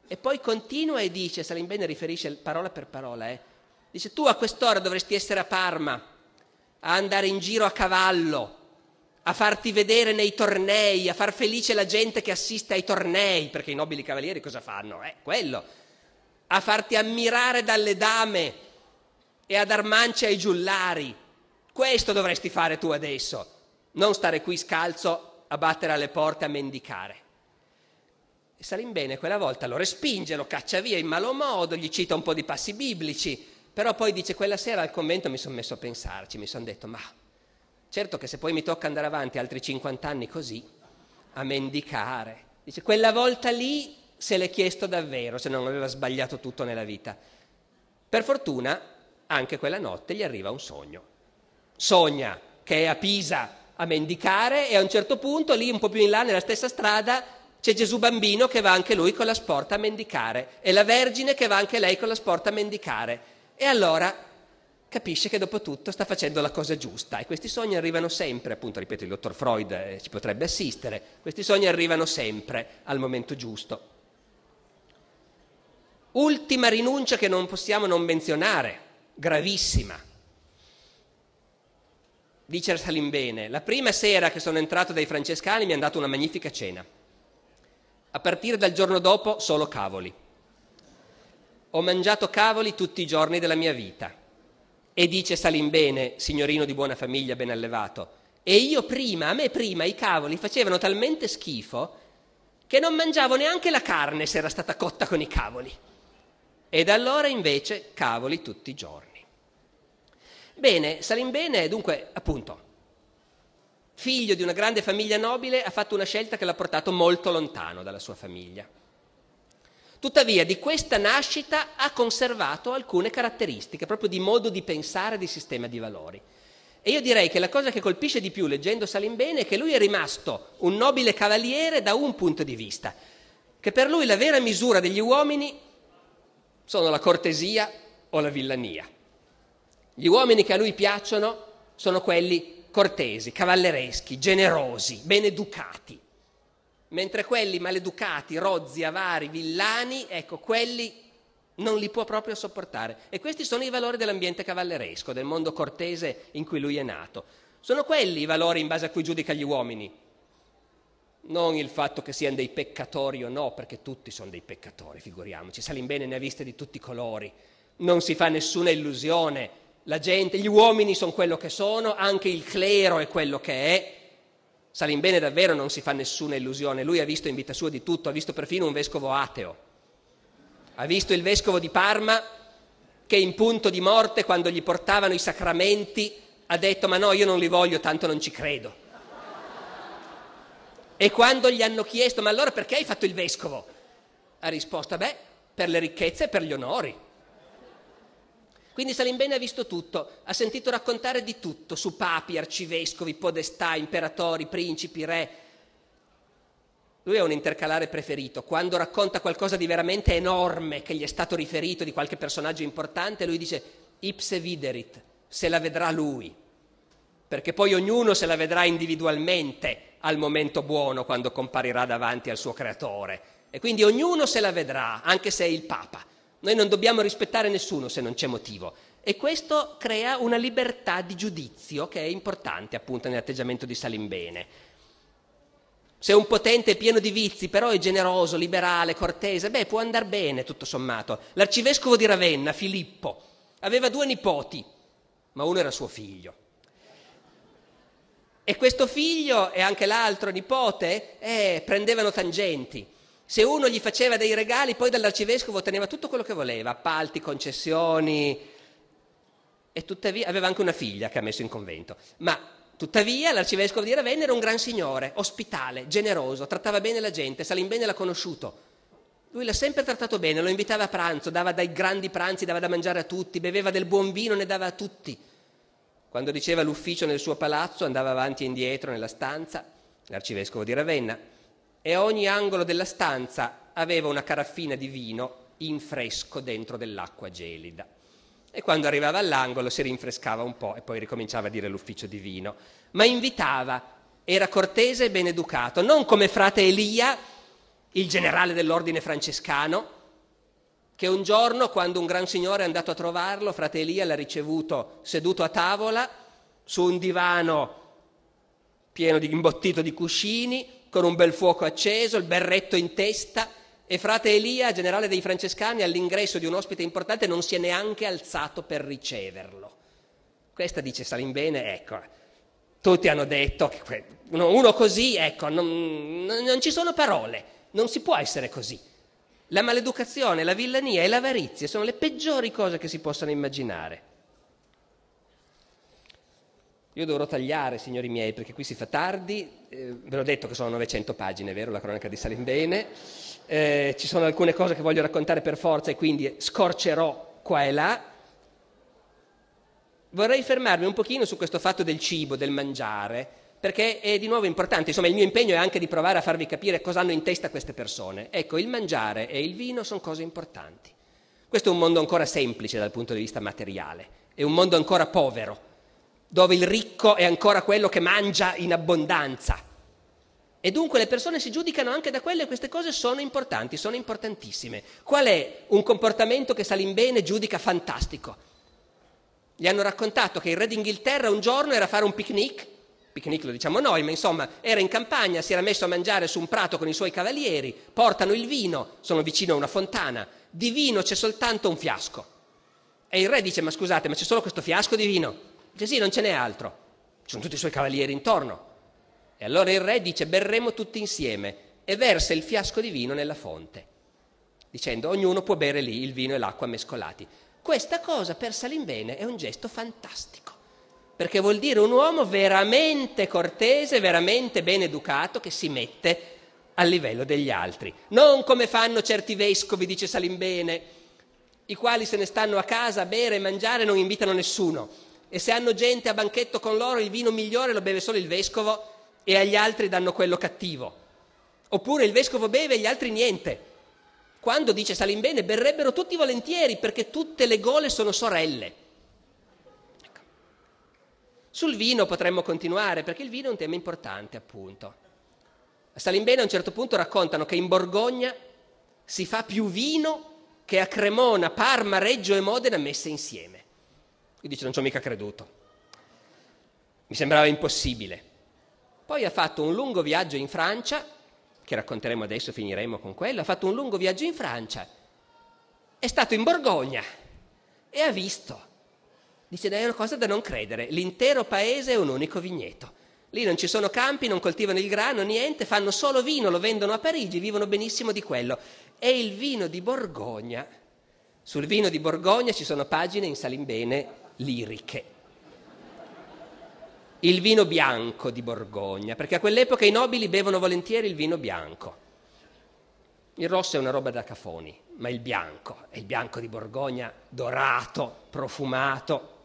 E poi continua e dice, Salimbene riferisce parola per parola, eh, dice tu a quest'ora dovresti essere a Parma, a andare in giro a cavallo, a farti vedere nei tornei, a far felice la gente che assiste ai tornei, perché i nobili cavalieri cosa fanno? Eh, quello, a farti ammirare dalle dame e a dar mance ai giullari. Questo dovresti fare tu adesso non stare qui scalzo a battere alle porte a mendicare. E Salimbene quella volta lo respinge, lo caccia via in malo modo, gli cita un po' di passi biblici, però poi dice quella sera al convento mi sono messo a pensarci, mi sono detto ma certo che se poi mi tocca andare avanti altri 50 anni così, a mendicare, dice quella volta lì se l'è chiesto davvero, se non aveva sbagliato tutto nella vita. Per fortuna anche quella notte gli arriva un sogno. Sogna che è a Pisa a mendicare e a un certo punto, lì un po' più in là, nella stessa strada, c'è Gesù bambino che va anche lui con la sporta a mendicare e la Vergine che va anche lei con la sporta a mendicare. E allora capisce che dopo tutto sta facendo la cosa giusta e questi sogni arrivano sempre, appunto, ripeto, il dottor Freud eh, ci potrebbe assistere, questi sogni arrivano sempre al momento giusto. Ultima rinuncia che non possiamo non menzionare, gravissima dice Salimbene, la prima sera che sono entrato dai francescani mi hanno dato una magnifica cena. A partire dal giorno dopo solo cavoli. Ho mangiato cavoli tutti i giorni della mia vita. E dice Salimbene, signorino di buona famiglia ben allevato, e io prima, a me prima i cavoli facevano talmente schifo che non mangiavo neanche la carne se era stata cotta con i cavoli. E da allora invece cavoli tutti i giorni. Bene, Salimbene, dunque, appunto, figlio di una grande famiglia nobile, ha fatto una scelta che l'ha portato molto lontano dalla sua famiglia. Tuttavia, di questa nascita ha conservato alcune caratteristiche, proprio di modo di pensare, di sistema di valori. E io direi che la cosa che colpisce di più leggendo Salimbene è che lui è rimasto un nobile cavaliere da un punto di vista, che per lui la vera misura degli uomini sono la cortesia o la villania. Gli uomini che a lui piacciono sono quelli cortesi, cavallereschi, generosi, beneducati. Mentre quelli maleducati, rozzi, avari, villani, ecco, quelli non li può proprio sopportare. E questi sono i valori dell'ambiente cavalleresco, del mondo cortese in cui lui è nato. Sono quelli i valori in base a cui giudica gli uomini. Non il fatto che siano dei peccatori o no, perché tutti sono dei peccatori, figuriamoci. Salimbene ne ha viste di tutti i colori. Non si fa nessuna illusione la gente, gli uomini sono quello che sono, anche il clero è quello che è. Salimbene davvero non si fa nessuna illusione, lui ha visto in vita sua di tutto, ha visto perfino un vescovo ateo, ha visto il vescovo di Parma che in punto di morte quando gli portavano i sacramenti ha detto ma no io non li voglio, tanto non ci credo. E quando gli hanno chiesto ma allora perché hai fatto il vescovo? Ha risposto beh per le ricchezze e per gli onori. Quindi Salimbene ha visto tutto, ha sentito raccontare di tutto su papi, arcivescovi, podestà, imperatori, principi, re. Lui è un intercalare preferito. Quando racconta qualcosa di veramente enorme che gli è stato riferito di qualche personaggio importante, lui dice ipse viderit, se la vedrà lui. Perché poi ognuno se la vedrà individualmente al momento buono quando comparirà davanti al suo creatore. E quindi ognuno se la vedrà, anche se è il Papa. Noi non dobbiamo rispettare nessuno se non c'è motivo. E questo crea una libertà di giudizio che è importante appunto nell'atteggiamento di Salimbene. Se un potente è pieno di vizi, però è generoso, liberale, cortese, beh, può andare bene tutto sommato. L'arcivescovo di Ravenna, Filippo, aveva due nipoti, ma uno era suo figlio. E questo figlio e anche l'altro nipote eh, prendevano tangenti se uno gli faceva dei regali, poi dall'arcivescovo otteneva tutto quello che voleva, appalti, concessioni, e tuttavia aveva anche una figlia che ha messo in convento. Ma tuttavia l'arcivescovo di Ravenna era un gran signore, ospitale, generoso, trattava bene la gente, Salimbene l'ha conosciuto. Lui l'ha sempre trattato bene, lo invitava a pranzo, dava dai grandi pranzi, dava da mangiare a tutti, beveva del buon vino, ne dava a tutti. Quando diceva l'ufficio nel suo palazzo andava avanti e indietro nella stanza, l'arcivescovo di Ravenna e a ogni angolo della stanza aveva una caraffina di vino in fresco dentro dell'acqua gelida. E quando arrivava all'angolo si rinfrescava un po' e poi ricominciava a dire l'ufficio divino. Ma invitava, era cortese e ben educato, non come frate Elia, il generale dell'ordine francescano, che un giorno, quando un gran signore è andato a trovarlo, frate Elia l'ha ricevuto seduto a tavola su un divano pieno di imbottito di cuscini, con un bel fuoco acceso, il berretto in testa, e frate Elia, generale dei francescani, all'ingresso di un ospite importante non si è neanche alzato per riceverlo. Questa dice Salimbene, ecco, tutti hanno detto che uno, così, ecco, non, non ci sono parole, non si può essere così. La maleducazione, la villania e l'avarizia sono le peggiori cose che si possano immaginare. Io dovrò tagliare, signori miei, perché qui si fa tardi. Eh, ve l'ho detto che sono 900 pagine, vero? La cronaca di Salimbene. Eh, ci sono alcune cose che voglio raccontare per forza e quindi scorcerò qua e là. Vorrei fermarmi un pochino su questo fatto del cibo, del mangiare, perché è di nuovo importante. Insomma, il mio impegno è anche di provare a farvi capire cosa hanno in testa queste persone. Ecco, il mangiare e il vino sono cose importanti. Questo è un mondo ancora semplice dal punto di vista materiale, è un mondo ancora povero dove il ricco è ancora quello che mangia in abbondanza. E dunque le persone si giudicano anche da quelle e queste cose sono importanti, sono importantissime. Qual è un comportamento che Salimbene giudica fantastico? Gli hanno raccontato che il re d'Inghilterra un giorno era a fare un picnic, picnic lo diciamo noi, ma insomma era in campagna, si era messo a mangiare su un prato con i suoi cavalieri, portano il vino, sono vicino a una fontana, di vino c'è soltanto un fiasco. E il re dice ma scusate, ma c'è solo questo fiasco di vino? Dice sì, non ce n'è altro, ci sono tutti i suoi cavalieri intorno. E allora il re dice berremo tutti insieme e versa il fiasco di vino nella fonte, dicendo ognuno può bere lì il vino e l'acqua mescolati. Questa cosa per Salimbene è un gesto fantastico, perché vuol dire un uomo veramente cortese, veramente ben educato, che si mette a livello degli altri. Non come fanno certi vescovi, dice Salimbene, i quali se ne stanno a casa a bere e mangiare e non invitano nessuno e se hanno gente a banchetto con loro il vino migliore lo beve solo il vescovo e agli altri danno quello cattivo. Oppure il vescovo beve e gli altri niente. Quando dice Salimbene berrebbero tutti volentieri perché tutte le gole sono sorelle. Ecco. Sul vino potremmo continuare perché il vino è un tema importante appunto. A Salimbene a un certo punto raccontano che in Borgogna si fa più vino che a Cremona, Parma, Reggio e Modena messe insieme. Lui dice non ci ho mica creduto. Mi sembrava impossibile. Poi ha fatto un lungo viaggio in Francia, che racconteremo adesso, finiremo con quello, ha fatto un lungo viaggio in Francia, è stato in Borgogna e ha visto. Dice, è una cosa da non credere, l'intero paese è un unico vigneto. Lì non ci sono campi, non coltivano il grano, niente, fanno solo vino, lo vendono a Parigi, vivono benissimo di quello. E il vino di Borgogna. Sul vino di Borgogna ci sono pagine in Salimbene liriche. Il vino bianco di Borgogna, perché a quell'epoca i nobili bevono volentieri il vino bianco. Il rosso è una roba da cafoni, ma il bianco è il bianco di Borgogna, dorato, profumato.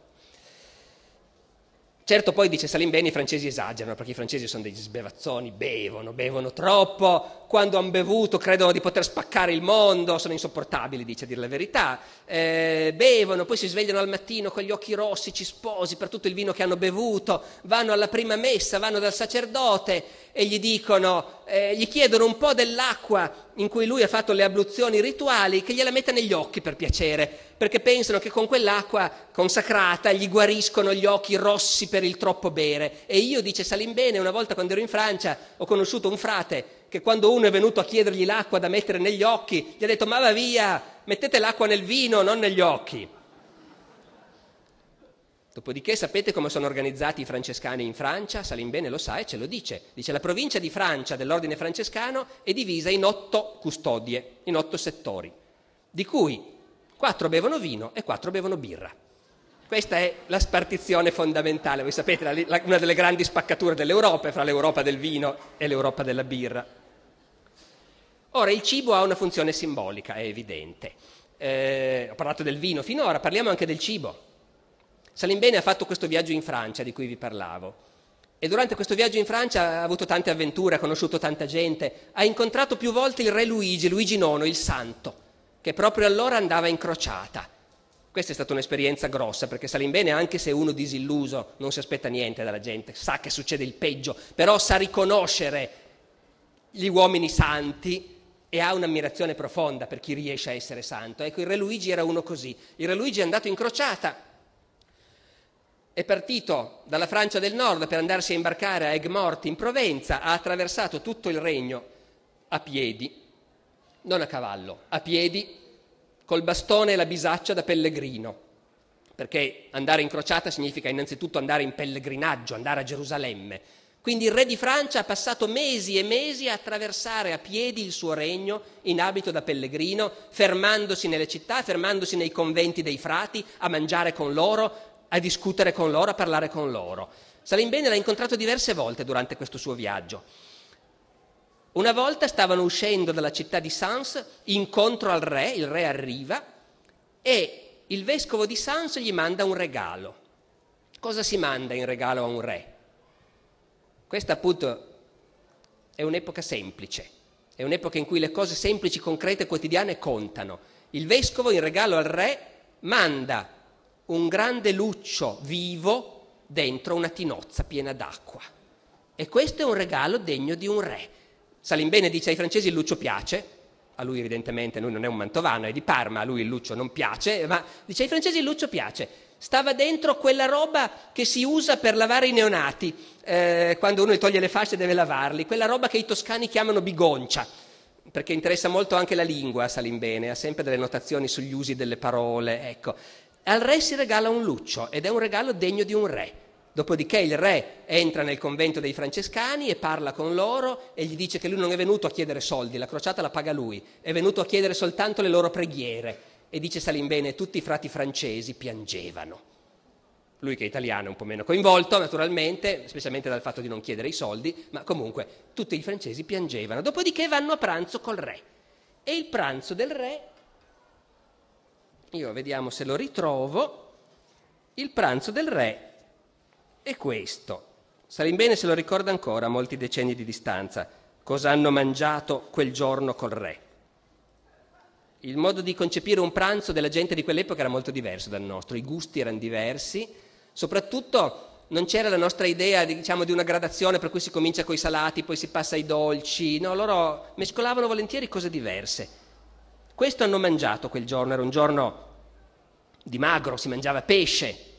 Certo poi dice Salimbeni i francesi esagerano, perché i francesi sono degli sbevazzoni, bevono, bevono troppo, quando hanno bevuto credono di poter spaccare il mondo, sono insopportabili, dice a dire la verità, eh, bevono, poi si svegliano al mattino con gli occhi rossi, ci sposi per tutto il vino che hanno bevuto, vanno alla prima messa, vanno dal sacerdote e gli dicono, eh, gli chiedono un po' dell'acqua in cui lui ha fatto le abluzioni rituali, che gliela metta negli occhi per piacere, perché pensano che con quell'acqua consacrata gli guariscono gli occhi rossi per il troppo bere. E io, dice Salimbene, una volta quando ero in Francia ho conosciuto un frate che quando uno è venuto a chiedergli l'acqua da mettere negli occhi, gli ha detto ma va via, mettete l'acqua nel vino, non negli occhi. Dopodiché sapete come sono organizzati i francescani in Francia? Salimbene lo sa e ce lo dice. Dice la provincia di Francia dell'ordine francescano è divisa in otto custodie, in otto settori, di cui quattro bevono vino e quattro bevono birra. Questa è la spartizione fondamentale, voi sapete, una delle grandi spaccature dell'Europa è fra l'Europa del vino e l'Europa della birra. Ora, il cibo ha una funzione simbolica, è evidente. Eh, ho parlato del vino finora, parliamo anche del cibo. Salimbene ha fatto questo viaggio in Francia di cui vi parlavo. E durante questo viaggio in Francia ha avuto tante avventure, ha conosciuto tanta gente, ha incontrato più volte il re Luigi, Luigi IX, il santo, che proprio allora andava in crociata. Questa è stata un'esperienza grossa, perché Salimbene, anche se uno disilluso, non si aspetta niente dalla gente, sa che succede il peggio, però sa riconoscere gli uomini santi e ha un'ammirazione profonda per chi riesce a essere santo. Ecco, il re Luigi era uno così. Il re Luigi è andato in crociata, è partito dalla Francia del Nord per andarsi a imbarcare a Egmorti in Provenza, ha attraversato tutto il regno a piedi, non a cavallo, a piedi, col bastone e la bisaccia da pellegrino, perché andare in crociata significa innanzitutto andare in pellegrinaggio, andare a Gerusalemme quindi il re di Francia ha passato mesi e mesi a attraversare a piedi il suo regno in abito da pellegrino, fermandosi nelle città, fermandosi nei conventi dei frati, a mangiare con loro, a discutere con loro, a parlare con loro. Salimbene l'ha incontrato diverse volte durante questo suo viaggio. Una volta stavano uscendo dalla città di Sans incontro al re, il re arriva e il vescovo di Sans gli manda un regalo. Cosa si manda in regalo a un re? Questa appunto è un'epoca semplice, è un'epoca in cui le cose semplici, concrete, quotidiane contano. Il vescovo in regalo al re manda un grande luccio vivo dentro una tinozza piena d'acqua. E questo è un regalo degno di un re. Salimbene dice ai francesi il luccio piace, a lui evidentemente, lui non è un mantovano, è di Parma, a lui il luccio non piace, ma dice ai francesi il luccio piace. Stava dentro quella roba che si usa per lavare i neonati, eh, quando uno gli toglie le fasce deve lavarli, quella roba che i toscani chiamano bigoncia, perché interessa molto anche la lingua, Salimbene, ha sempre delle notazioni sugli usi delle parole, ecco. Al re si regala un luccio ed è un regalo degno di un re. Dopodiché il re entra nel convento dei francescani e parla con loro e gli dice che lui non è venuto a chiedere soldi, la crociata la paga lui, è venuto a chiedere soltanto le loro preghiere. E dice Salimbene, tutti i frati francesi piangevano. Lui che è italiano è un po' meno coinvolto, naturalmente, specialmente dal fatto di non chiedere i soldi, ma comunque tutti i francesi piangevano. Dopodiché vanno a pranzo col re. E il pranzo del re, io vediamo se lo ritrovo, il pranzo del re è questo. Salimbene se lo ricorda ancora a molti decenni di distanza, cosa hanno mangiato quel giorno col re il modo di concepire un pranzo della gente di quell'epoca era molto diverso dal nostro, i gusti erano diversi, soprattutto non c'era la nostra idea diciamo, di una gradazione per cui si comincia con i salati, poi si passa ai dolci, no, loro mescolavano volentieri cose diverse. Questo hanno mangiato quel giorno, era un giorno di magro, si mangiava pesce,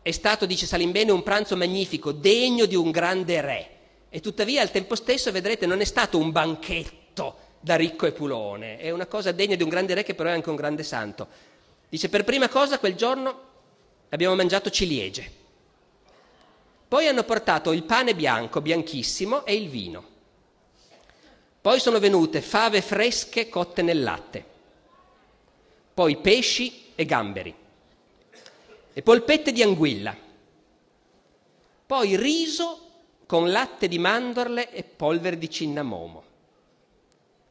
è stato, dice Salimbene, un pranzo magnifico, degno di un grande re. E tuttavia al tempo stesso, vedrete, non è stato un banchetto da ricco e pulone, è una cosa degna di un grande re che però è anche un grande santo. Dice per prima cosa quel giorno abbiamo mangiato ciliegie, poi hanno portato il pane bianco, bianchissimo, e il vino. Poi sono venute fave fresche cotte nel latte, poi pesci e gamberi, e polpette di anguilla, poi riso con latte di mandorle e polvere di cinnamomo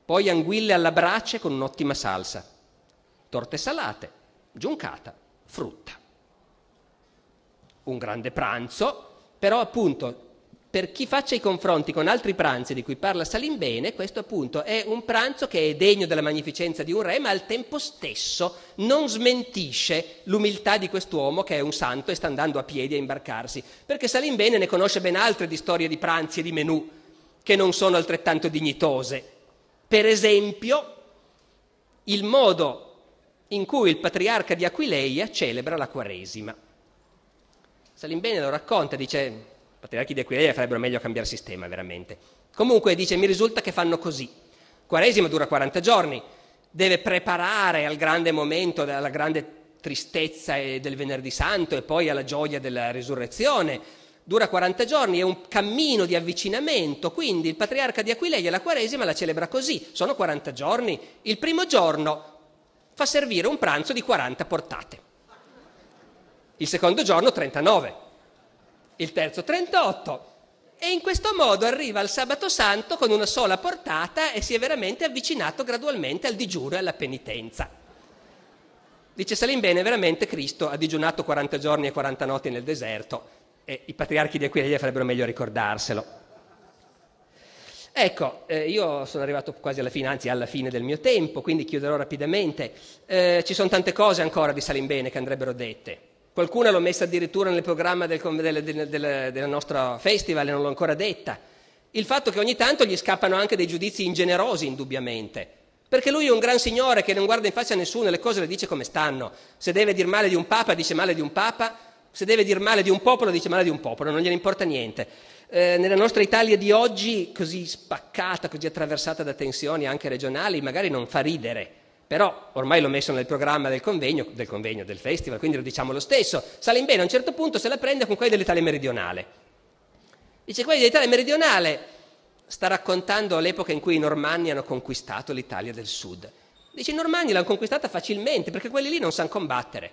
poi anguille alla brace con un'ottima salsa, torte salate, giuncata, frutta. Un grande pranzo, però appunto per chi faccia i confronti con altri pranzi di cui parla Salimbene, questo appunto è un pranzo che è degno della magnificenza di un re, ma al tempo stesso non smentisce l'umiltà di quest'uomo che è un santo e sta andando a piedi a imbarcarsi, perché Salimbene ne conosce ben altre di storie di pranzi e di menù che non sono altrettanto dignitose. Per esempio, il modo in cui il patriarca di Aquileia celebra la Quaresima. Salimbene lo racconta, dice, i patriarchi di Aquileia farebbero meglio a cambiare sistema, veramente. Comunque dice, mi risulta che fanno così. Quaresima dura 40 giorni, deve preparare al grande momento, alla grande tristezza del venerdì santo e poi alla gioia della risurrezione dura 40 giorni, è un cammino di avvicinamento, quindi il patriarca di Aquileia la Quaresima la celebra così, sono 40 giorni, il primo giorno fa servire un pranzo di 40 portate, il secondo giorno 39, il terzo 38 e in questo modo arriva al sabato santo con una sola portata e si è veramente avvicinato gradualmente al digiuno e alla penitenza. Dice Salimbene, veramente Cristo ha digiunato 40 giorni e 40 notti nel deserto e i patriarchi di Aquileia farebbero meglio a ricordarselo. Ecco, eh, io sono arrivato quasi alla fine, anzi alla fine del mio tempo, quindi chiuderò rapidamente. Eh, ci sono tante cose ancora di Salimbene che andrebbero dette. Qualcuna l'ho messa addirittura nel programma del, del, del, del nostro festival e non l'ho ancora detta. Il fatto che ogni tanto gli scappano anche dei giudizi ingenerosi, indubbiamente. Perché lui è un gran signore che non guarda in faccia a nessuno, e le cose le dice come stanno. Se deve dir male di un papa, dice male di un papa, se deve dire male di un popolo, dice male di un popolo, non gliene importa niente. Eh, nella nostra Italia di oggi, così spaccata, così attraversata da tensioni anche regionali, magari non fa ridere, però ormai l'ho messo nel programma del convegno, del convegno, del festival, quindi lo diciamo lo stesso. Salimbene a un certo punto se la prende con quelli dell'Italia meridionale. Dice quelli dell'Italia meridionale sta raccontando l'epoca in cui i normanni hanno conquistato l'Italia del sud. Dice i normanni l'hanno conquistata facilmente perché quelli lì non sanno combattere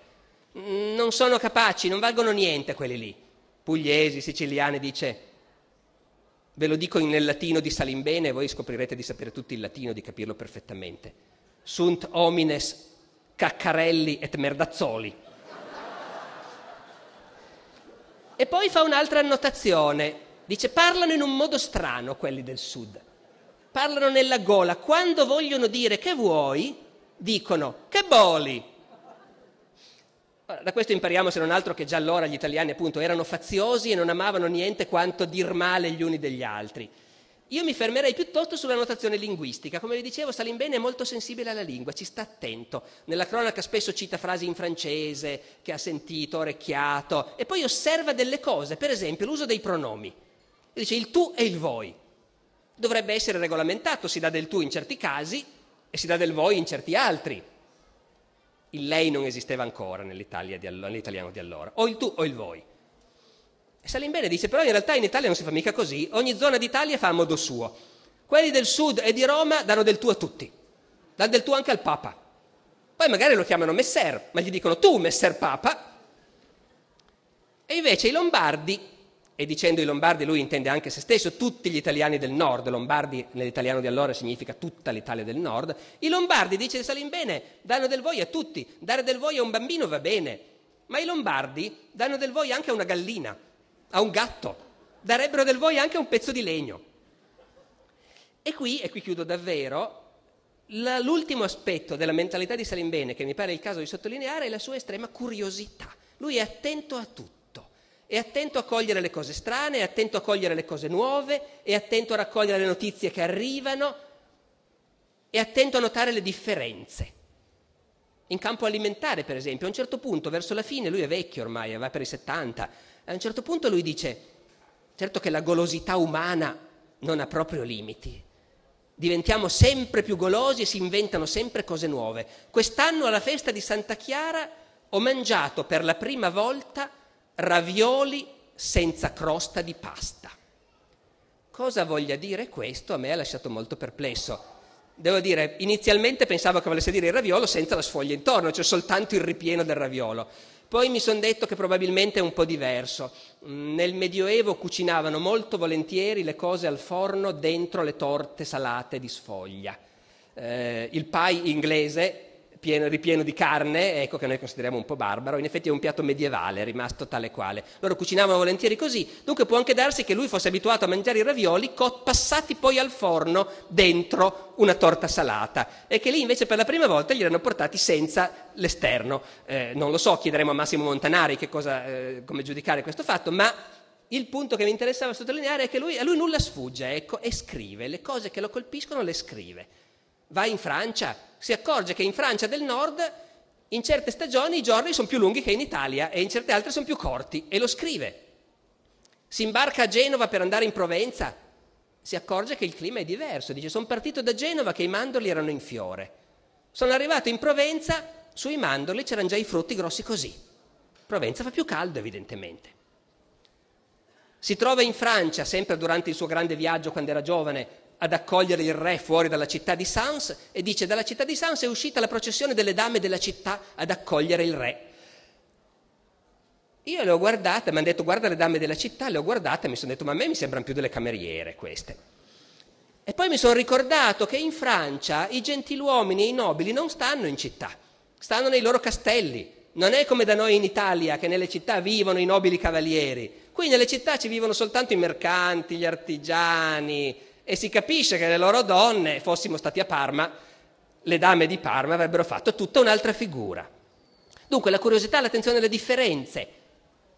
non sono capaci, non valgono niente quelli lì. Pugliesi, siciliani, dice, ve lo dico nel latino di Salimbene e voi scoprirete di sapere tutto il latino, di capirlo perfettamente. Sunt homines caccarelli et merdazzoli. E poi fa un'altra annotazione, dice parlano in un modo strano quelli del sud, parlano nella gola, quando vogliono dire che vuoi, dicono che boli, da questo impariamo se non altro che già allora gli italiani appunto erano faziosi e non amavano niente quanto dir male gli uni degli altri. Io mi fermerei piuttosto sulla notazione linguistica. Come vi dicevo, Salimbene è molto sensibile alla lingua, ci sta attento. Nella cronaca spesso cita frasi in francese che ha sentito, orecchiato, e poi osserva delle cose, per esempio l'uso dei pronomi. E dice il tu e il voi. Dovrebbe essere regolamentato, si dà del tu in certi casi e si dà del voi in certi altri. Il lei non esisteva ancora nell'Italia di allora, nell'italiano di allora, o il tu o il voi. E Salimbene dice, però in realtà in Italia non si fa mica così, ogni zona d'Italia fa a modo suo. Quelli del sud e di Roma danno del tu a tutti, danno del tu anche al Papa. Poi magari lo chiamano Messer, ma gli dicono tu, Messer Papa. E invece i Lombardi e dicendo i Lombardi lui intende anche se stesso, tutti gli italiani del nord, Lombardi nell'italiano di allora significa tutta l'Italia del nord, i Lombardi, dice Salimbene, danno del voi a tutti, dare del voi a un bambino va bene, ma i Lombardi danno del voi anche a una gallina, a un gatto, darebbero del voi anche a un pezzo di legno. E qui, e qui chiudo davvero, la, l'ultimo aspetto della mentalità di Salimbene che mi pare il caso di sottolineare è la sua estrema curiosità, lui è attento a tutto è attento a cogliere le cose strane, è attento a cogliere le cose nuove, è attento a raccogliere le notizie che arrivano, è attento a notare le differenze. In campo alimentare, per esempio, a un certo punto, verso la fine, lui è vecchio ormai, va per i 70, a un certo punto lui dice, certo che la golosità umana non ha proprio limiti, diventiamo sempre più golosi e si inventano sempre cose nuove. Quest'anno alla festa di Santa Chiara ho mangiato per la prima volta ravioli senza crosta di pasta. Cosa voglia dire questo? A me ha lasciato molto perplesso. Devo dire, inizialmente pensavo che volesse dire il raviolo senza la sfoglia intorno, cioè soltanto il ripieno del raviolo. Poi mi sono detto che probabilmente è un po' diverso. Mm, nel Medioevo cucinavano molto volentieri le cose al forno dentro le torte salate di sfoglia. Eh, il pie inglese pieno, ripieno di carne, ecco che noi consideriamo un po' barbaro, in effetti è un piatto medievale, è rimasto tale quale. Loro cucinavano volentieri così, dunque può anche darsi che lui fosse abituato a mangiare i ravioli co- passati poi al forno dentro una torta salata e che lì invece per la prima volta gli erano portati senza l'esterno. Eh, non lo so, chiederemo a Massimo Montanari cosa, eh, come giudicare questo fatto, ma il punto che mi interessava sottolineare è che lui, a lui nulla sfugge, ecco, e scrive, le cose che lo colpiscono le scrive va in Francia, si accorge che in Francia del Nord in certe stagioni i giorni sono più lunghi che in Italia e in certe altre sono più corti e lo scrive. Si imbarca a Genova per andare in Provenza, si accorge che il clima è diverso, dice sono partito da Genova che i mandorli erano in fiore, sono arrivato in Provenza, sui mandorli c'erano già i frutti grossi così. Provenza fa più caldo evidentemente. Si trova in Francia, sempre durante il suo grande viaggio quando era giovane, ad accogliere il re fuori dalla città di Sans e dice dalla città di Sans è uscita la processione delle dame della città ad accogliere il re. Io le ho guardate, mi hanno detto guarda le dame della città, le ho guardate e mi sono detto ma a me mi sembrano più delle cameriere queste. E poi mi sono ricordato che in Francia i gentiluomini e i nobili non stanno in città, stanno nei loro castelli. Non è come da noi in Italia che nelle città vivono i nobili cavalieri. Qui nelle città ci vivono soltanto i mercanti, gli artigiani, e si capisce che le loro donne, fossimo stati a Parma, le dame di Parma avrebbero fatto tutta un'altra figura. Dunque la curiosità, l'attenzione alle differenze,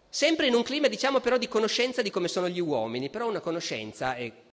sempre in un clima diciamo però di conoscenza di come sono gli uomini, però una conoscenza e